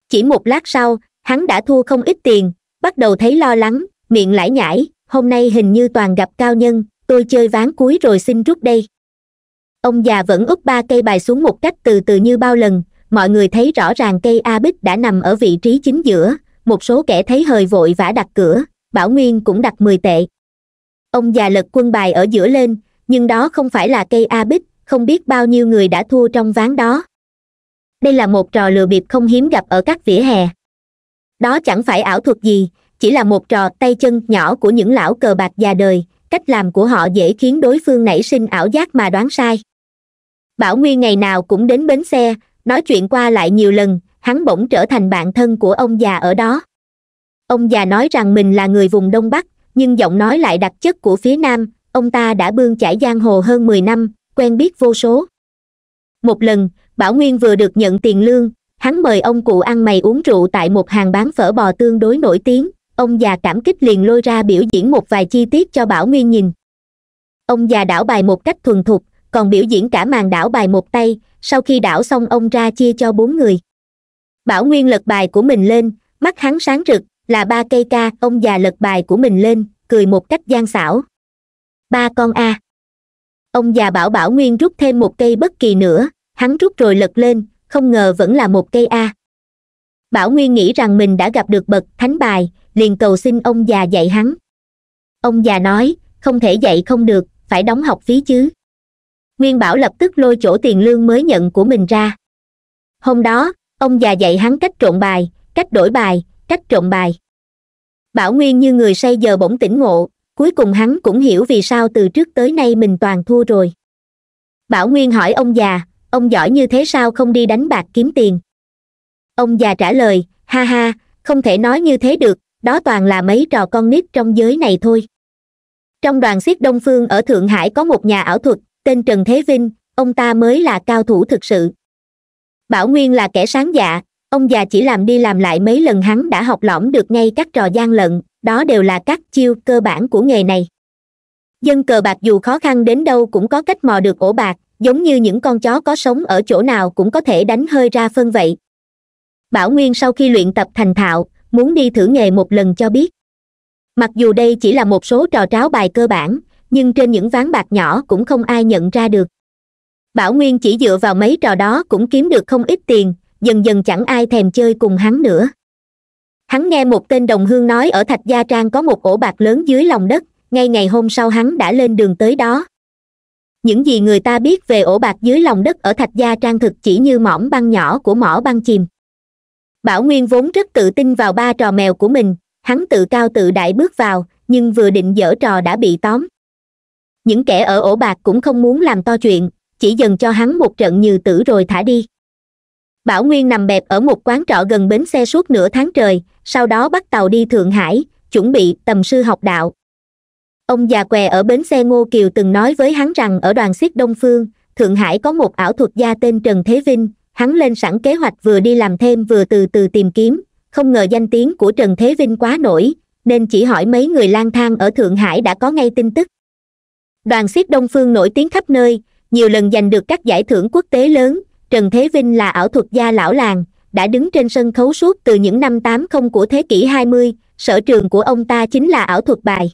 chỉ một lát sau hắn đã thua không ít tiền bắt đầu thấy lo lắng miệng lải nhải hôm nay hình như toàn gặp cao nhân tôi chơi ván cuối rồi xin rút đây ông già vẫn úp ba cây bài xuống một cách từ từ như bao lần mọi người thấy rõ ràng cây a bích đã nằm ở vị trí chính giữa một số kẻ thấy hơi vội vã đặt cửa bảo nguyên cũng đặt mười tệ ông già lật quân bài ở giữa lên nhưng đó không phải là cây a bích không biết bao nhiêu người đã thua trong ván đó đây là một trò lừa bịp không hiếm gặp ở các vỉa hè đó chẳng phải ảo thuật gì chỉ là một trò tay chân nhỏ của những lão cờ bạc già đời cách làm của họ dễ khiến đối phương nảy sinh ảo giác mà đoán sai bảo nguyên ngày nào cũng đến bến xe nói chuyện qua lại nhiều lần hắn bỗng trở thành bạn thân của ông già ở đó ông già nói rằng mình là người vùng đông bắc nhưng giọng nói lại đặc chất của phía nam ông ta đã bươn chải giang hồ hơn mười năm quen biết vô số một lần bảo nguyên vừa được nhận tiền lương hắn mời ông cụ ăn mày uống rượu tại một hàng bán phở bò tương đối nổi tiếng ông già cảm kích liền lôi ra biểu diễn một vài chi tiết cho bảo nguyên nhìn ông già đảo bài một cách thuần thục còn biểu diễn cả màn đảo bài một tay sau khi đảo xong ông ra chia cho bốn người bảo nguyên lật bài của mình lên mắt hắn sáng rực là ba cây ca ông già lật bài của mình lên cười một cách gian xảo ba con a ông già bảo bảo nguyên rút thêm một cây bất kỳ nữa hắn rút rồi lật lên không ngờ vẫn là một cây a bảo nguyên nghĩ rằng mình đã gặp được bậc thánh bài liền cầu xin ông già dạy hắn ông già nói không thể dạy không được phải đóng học phí chứ nguyên bảo lập tức lôi chỗ tiền lương mới nhận của mình ra hôm đó ông già dạy hắn cách trộn bài cách đổi bài cách trộn bài bảo nguyên như người say giờ bỗng tỉnh ngộ cuối cùng hắn cũng hiểu vì sao từ trước tới nay mình toàn thua rồi bảo nguyên hỏi ông già ông giỏi như thế sao không đi đánh bạc kiếm tiền ông già trả lời ha ha không thể nói như thế được đó toàn là mấy trò con nít trong giới này thôi trong đoàn siết đông phương ở thượng hải có một nhà ảo thuật tên trần thế vinh ông ta mới là cao thủ thực sự bảo nguyên là kẻ sáng dạ ông già chỉ làm đi làm lại mấy lần hắn đã học lỏm được ngay các trò gian lận đó đều là các chiêu cơ bản của nghề này dân cờ bạc dù khó khăn đến đâu cũng có cách mò được ổ bạc giống như những con chó có sống ở chỗ nào cũng có thể đánh hơi ra phân vậy bảo nguyên sau khi luyện tập thành thạo muốn đi thử nghề một lần cho biết mặc dù đây chỉ là một số trò tráo bài cơ bản nhưng trên những ván bạc nhỏ cũng không ai nhận ra được bảo nguyên chỉ dựa vào mấy trò đó cũng kiếm được không ít tiền dần dần chẳng ai thèm chơi cùng hắn nữa hắn nghe một tên đồng hương nói ở thạch gia trang có một ổ bạc lớn dưới lòng đất ngay ngày hôm sau hắn đã lên đường tới đó những gì người ta biết về ổ bạc dưới lòng đất ở thạch gia trang thực chỉ như mỏm băng nhỏ của mỏ băng chìm bảo nguyên vốn rất tự tin vào ba trò mèo của mình hắn tự cao tự đại bước vào nhưng vừa định dở trò đã bị tóm những kẻ ở ổ bạc cũng không muốn làm to chuyện chỉ dần cho hắn một trận nhừ tử rồi thả đi bảo nguyên nằm bẹp ở một quán trọ gần bến xe suốt nửa tháng trời sau đó bắt tàu đi thượng hải chuẩn bị tầm sư học đạo ông già què ở bến xe ngô kiều từng nói với hắn rằng ở đoàn xiết đông phương thượng hải có một ảo thuật gia tên trần thế vinh hắn lên sẵn kế hoạch vừa đi làm thêm vừa từ từ tìm kiếm không ngờ danh tiếng của trần thế vinh quá nổi nên chỉ hỏi mấy người lang thang ở thượng hải đã có ngay tin tức đoàn siết đông phương nổi tiếng khắp nơi nhiều lần giành được các giải thưởng quốc tế lớn trần thế vinh là ảo thuật gia lão làng đã đứng trên sân khấu suốt từ những năm 80 của thế kỷ 20, sở trường của ông ta chính là ảo thuật bài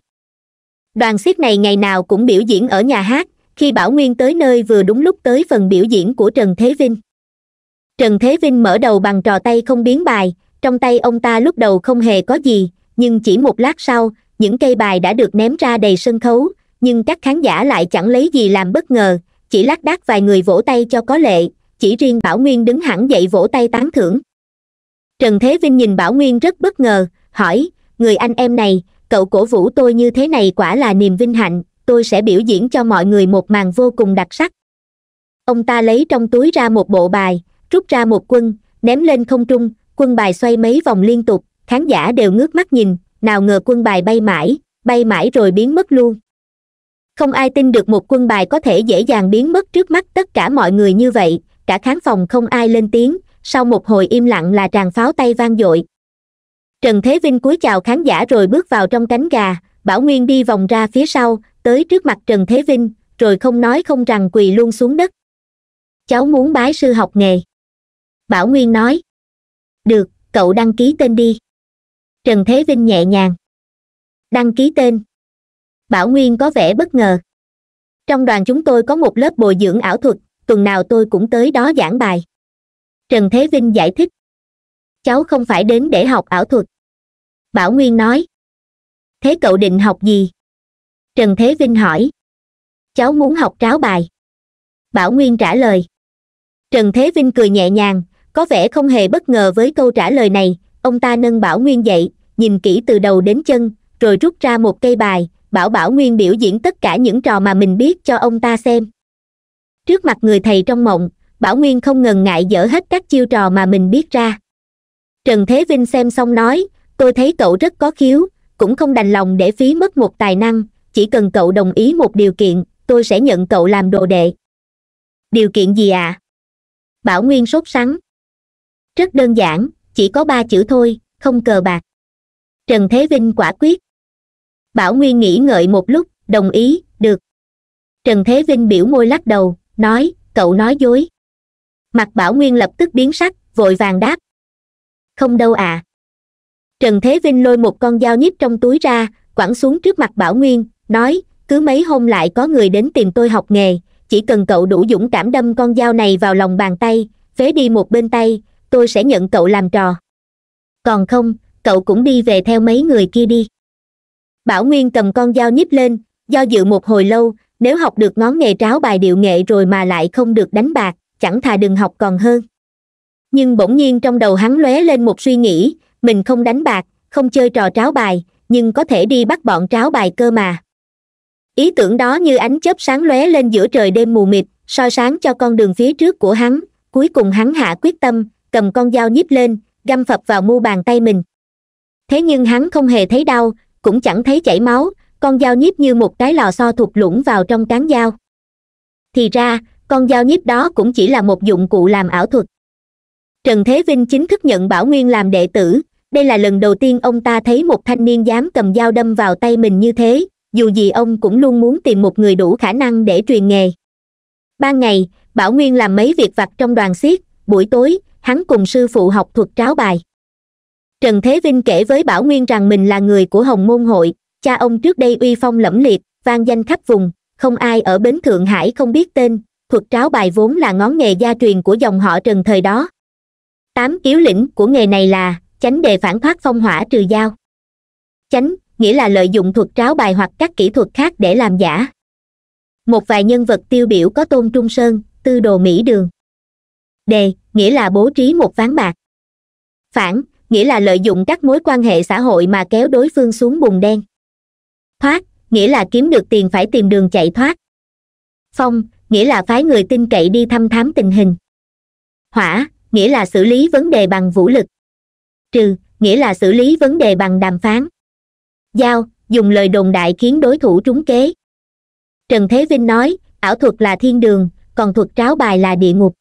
đoàn siết này ngày nào cũng biểu diễn ở nhà hát khi bảo nguyên tới nơi vừa đúng lúc tới phần biểu diễn của trần thế vinh trần thế vinh mở đầu bằng trò tay không biến bài trong tay ông ta lúc đầu không hề có gì nhưng chỉ một lát sau những cây bài đã được ném ra đầy sân khấu nhưng các khán giả lại chẳng lấy gì làm bất ngờ chỉ lắc đác vài người vỗ tay cho có lệ chỉ riêng bảo nguyên đứng hẳn dậy vỗ tay tán thưởng trần thế vinh nhìn bảo nguyên rất bất ngờ hỏi người anh em này cậu cổ vũ tôi như thế này quả là niềm vinh hạnh tôi sẽ biểu diễn cho mọi người một màn vô cùng đặc sắc ông ta lấy trong túi ra một bộ bài rút ra một quân ném lên không trung quân bài xoay mấy vòng liên tục khán giả đều ngước mắt nhìn nào ngờ quân bài bay mãi bay mãi rồi biến mất luôn không ai tin được một quân bài có thể dễ dàng biến mất trước mắt tất cả mọi người như vậy cả khán phòng không ai lên tiếng sau một hồi im lặng là tràng pháo tay vang dội trần thế vinh cúi chào khán giả rồi bước vào trong cánh gà bảo nguyên đi vòng ra phía sau tới trước mặt trần thế vinh rồi không nói không rằng quỳ luôn xuống đất cháu muốn bái sư học nghề bảo nguyên nói được cậu đăng ký tên đi trần thế vinh nhẹ nhàng đăng ký tên bảo nguyên có vẻ bất ngờ trong đoàn chúng tôi có một lớp bồi dưỡng ảo thuật tuần nào tôi cũng tới đó giảng bài trần thế vinh giải thích cháu không phải đến để học ảo thuật bảo nguyên nói thế cậu định học gì trần thế vinh hỏi cháu muốn học tráo bài bảo nguyên trả lời trần thế vinh cười nhẹ nhàng có vẻ không hề bất ngờ với câu trả lời này ông ta nâng bảo nguyên dậy nhìn kỹ từ đầu đến chân rồi rút ra một cây bài bảo bảo nguyên biểu diễn tất cả những trò mà mình biết cho ông ta xem trước mặt người thầy trong mộng bảo nguyên không ngần ngại dở hết các chiêu trò mà mình biết ra trần thế vinh xem xong nói tôi thấy cậu rất có khiếu cũng không đành lòng để phí mất một tài năng chỉ cần cậu đồng ý một điều kiện tôi sẽ nhận cậu làm đồ đệ điều kiện gì ạ à? bảo nguyên sốt sắng rất đơn giản chỉ có ba chữ thôi không cờ bạc trần thế vinh quả quyết bảo nguyên nghĩ ngợi một lúc đồng ý được trần thế vinh biểu môi lắc đầu nói cậu nói dối mặt bảo nguyên lập tức biến sắc vội vàng đáp không đâu à. trần thế vinh lôi một con dao nhíp trong túi ra quẳng xuống trước mặt bảo nguyên nói cứ mấy hôm lại có người đến tìm tôi học nghề chỉ cần cậu đủ dũng cảm đâm con dao này vào lòng bàn tay phế đi một bên tay tôi sẽ nhận cậu làm trò còn không cậu cũng đi về theo mấy người kia đi bảo nguyên cầm con dao nhíp lên do dự một hồi lâu nếu học được ngón nghề tráo bài điệu nghệ rồi mà lại không được đánh bạc chẳng thà đừng học còn hơn nhưng bỗng nhiên trong đầu hắn lóe lên một suy nghĩ mình không đánh bạc không chơi trò tráo bài nhưng có thể đi bắt bọn tráo bài cơ mà ý tưởng đó như ánh chớp sáng lóe lên giữa trời đêm mù mịt soi sáng cho con đường phía trước của hắn cuối cùng hắn hạ quyết tâm cầm con dao nhíp lên găm phập vào mu bàn tay mình thế nhưng hắn không hề thấy đau cũng chẳng thấy chảy máu con dao nhíp như một cái lò xo thụt lũng vào trong cán dao thì ra con dao nhíp đó cũng chỉ là một dụng cụ làm ảo thuật trần thế vinh chính thức nhận bảo nguyên làm đệ tử đây là lần đầu tiên ông ta thấy một thanh niên dám cầm dao đâm vào tay mình như thế dù gì ông cũng luôn muốn tìm một người đủ khả năng để truyền nghề ban ngày bảo nguyên làm mấy việc vặt trong đoàn xiết buổi tối hắn cùng sư phụ học thuật tráo bài trần thế vinh kể với bảo nguyên rằng mình là người của hồng môn hội cha ông trước đây uy phong lẫm liệt vang danh khắp vùng không ai ở bến thượng hải không biết tên thuật tráo bài vốn là ngón nghề gia truyền của dòng họ trần thời đó tám yếu lĩnh của nghề này là chánh đề phản thoát phong hỏa trừ dao chánh nghĩa là lợi dụng thuật tráo bài hoặc các kỹ thuật khác để làm giả một vài nhân vật tiêu biểu có tôn trung sơn tư đồ mỹ đường đề nghĩa là bố trí một ván bạc phản nghĩa là lợi dụng các mối quan hệ xã hội mà kéo đối phương xuống bùn đen thoát nghĩa là kiếm được tiền phải tìm đường chạy thoát phong nghĩa là phái người tin cậy đi thăm thám tình hình hỏa nghĩa là xử lý vấn đề bằng vũ lực trừ nghĩa là xử lý vấn đề bằng đàm phán giao dùng lời đồn đại khiến đối thủ trúng kế trần thế vinh nói ảo thuật là thiên đường còn thuật tráo bài là địa ngục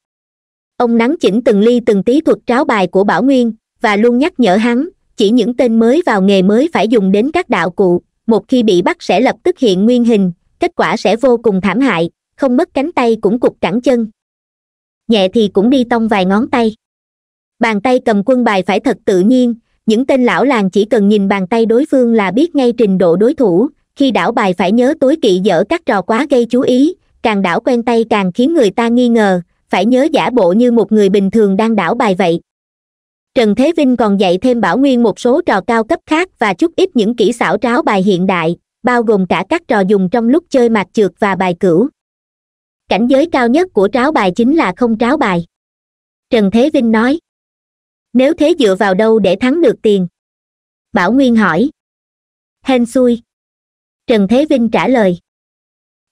ông nắng chỉnh từng ly từng tí thuật tráo bài của bảo nguyên và luôn nhắc nhở hắn chỉ những tên mới vào nghề mới phải dùng đến các đạo cụ một khi bị bắt sẽ lập tức hiện nguyên hình kết quả sẽ vô cùng thảm hại không mất cánh tay cũng cục cẳng chân nhẹ thì cũng đi tông vài ngón tay bàn tay cầm quân bài phải thật tự nhiên những tên lão làng chỉ cần nhìn bàn tay đối phương là biết ngay trình độ đối thủ khi đảo bài phải nhớ tối kỵ dở các trò quá gây chú ý càng đảo quen tay càng khiến người ta nghi ngờ phải nhớ giả bộ như một người bình thường đang đảo bài vậy trần thế vinh còn dạy thêm bảo nguyên một số trò cao cấp khác và chút ít những kỹ xảo tráo bài hiện đại bao gồm cả các trò dùng trong lúc chơi mạt trượt và bài cửu cảnh giới cao nhất của tráo bài chính là không tráo bài trần thế vinh nói nếu thế dựa vào đâu để thắng được tiền bảo nguyên hỏi hên xui trần thế vinh trả lời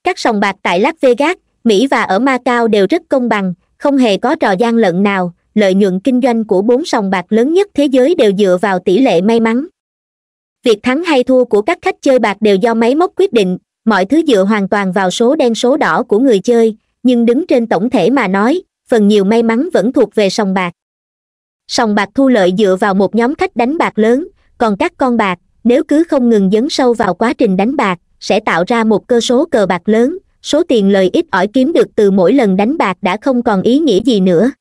các sòng bạc tại las vegas mỹ và ở macau đều rất công bằng không hề có trò gian lận nào lợi nhuận kinh doanh của bốn sòng bạc lớn nhất thế giới đều dựa vào tỷ lệ may mắn việc thắng hay thua của các khách chơi bạc đều do máy móc quyết định mọi thứ dựa hoàn toàn vào số đen số đỏ của người chơi nhưng đứng trên tổng thể mà nói phần nhiều may mắn vẫn thuộc về sòng bạc sòng bạc thu lợi dựa vào một nhóm khách đánh bạc lớn còn các con bạc nếu cứ không ngừng dấn sâu vào quá trình đánh bạc sẽ tạo ra một cơ số cờ bạc lớn số tiền lợi ít ỏi kiếm được từ mỗi lần đánh bạc đã không còn ý nghĩa gì nữa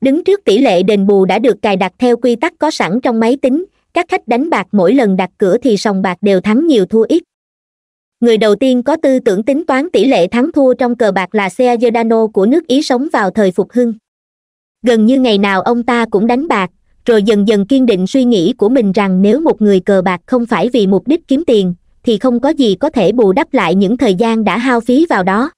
đứng trước tỷ lệ đền bù đã được cài đặt theo quy tắc có sẵn trong máy tính các khách đánh bạc mỗi lần đặt cửa thì sòng bạc đều thắng nhiều thua ít người đầu tiên có tư tưởng tính toán tỷ lệ thắng thua trong cờ bạc là xe giordano của nước ý sống vào thời phục hưng gần như ngày nào ông ta cũng đánh bạc rồi dần dần kiên định suy nghĩ của mình rằng nếu một người cờ bạc không phải vì mục đích kiếm tiền thì không có gì có thể bù đắp lại những thời gian đã hao phí vào đó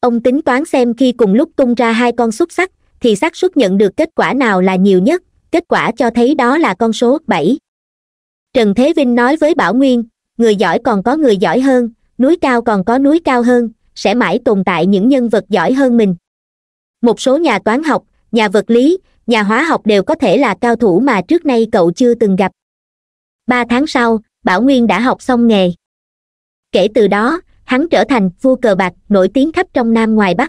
ông tính toán xem khi cùng lúc tung ra hai con xúc sắc thì xác suất nhận được kết quả nào là nhiều nhất kết quả cho thấy đó là con số bảy trần thế vinh nói với bảo nguyên người giỏi còn có người giỏi hơn núi cao còn có núi cao hơn sẽ mãi tồn tại những nhân vật giỏi hơn mình một số nhà toán học nhà vật lý nhà hóa học đều có thể là cao thủ mà trước nay cậu chưa từng gặp ba tháng sau bảo nguyên đã học xong nghề kể từ đó hắn trở thành vua cờ bạc nổi tiếng khắp trong nam ngoài bắc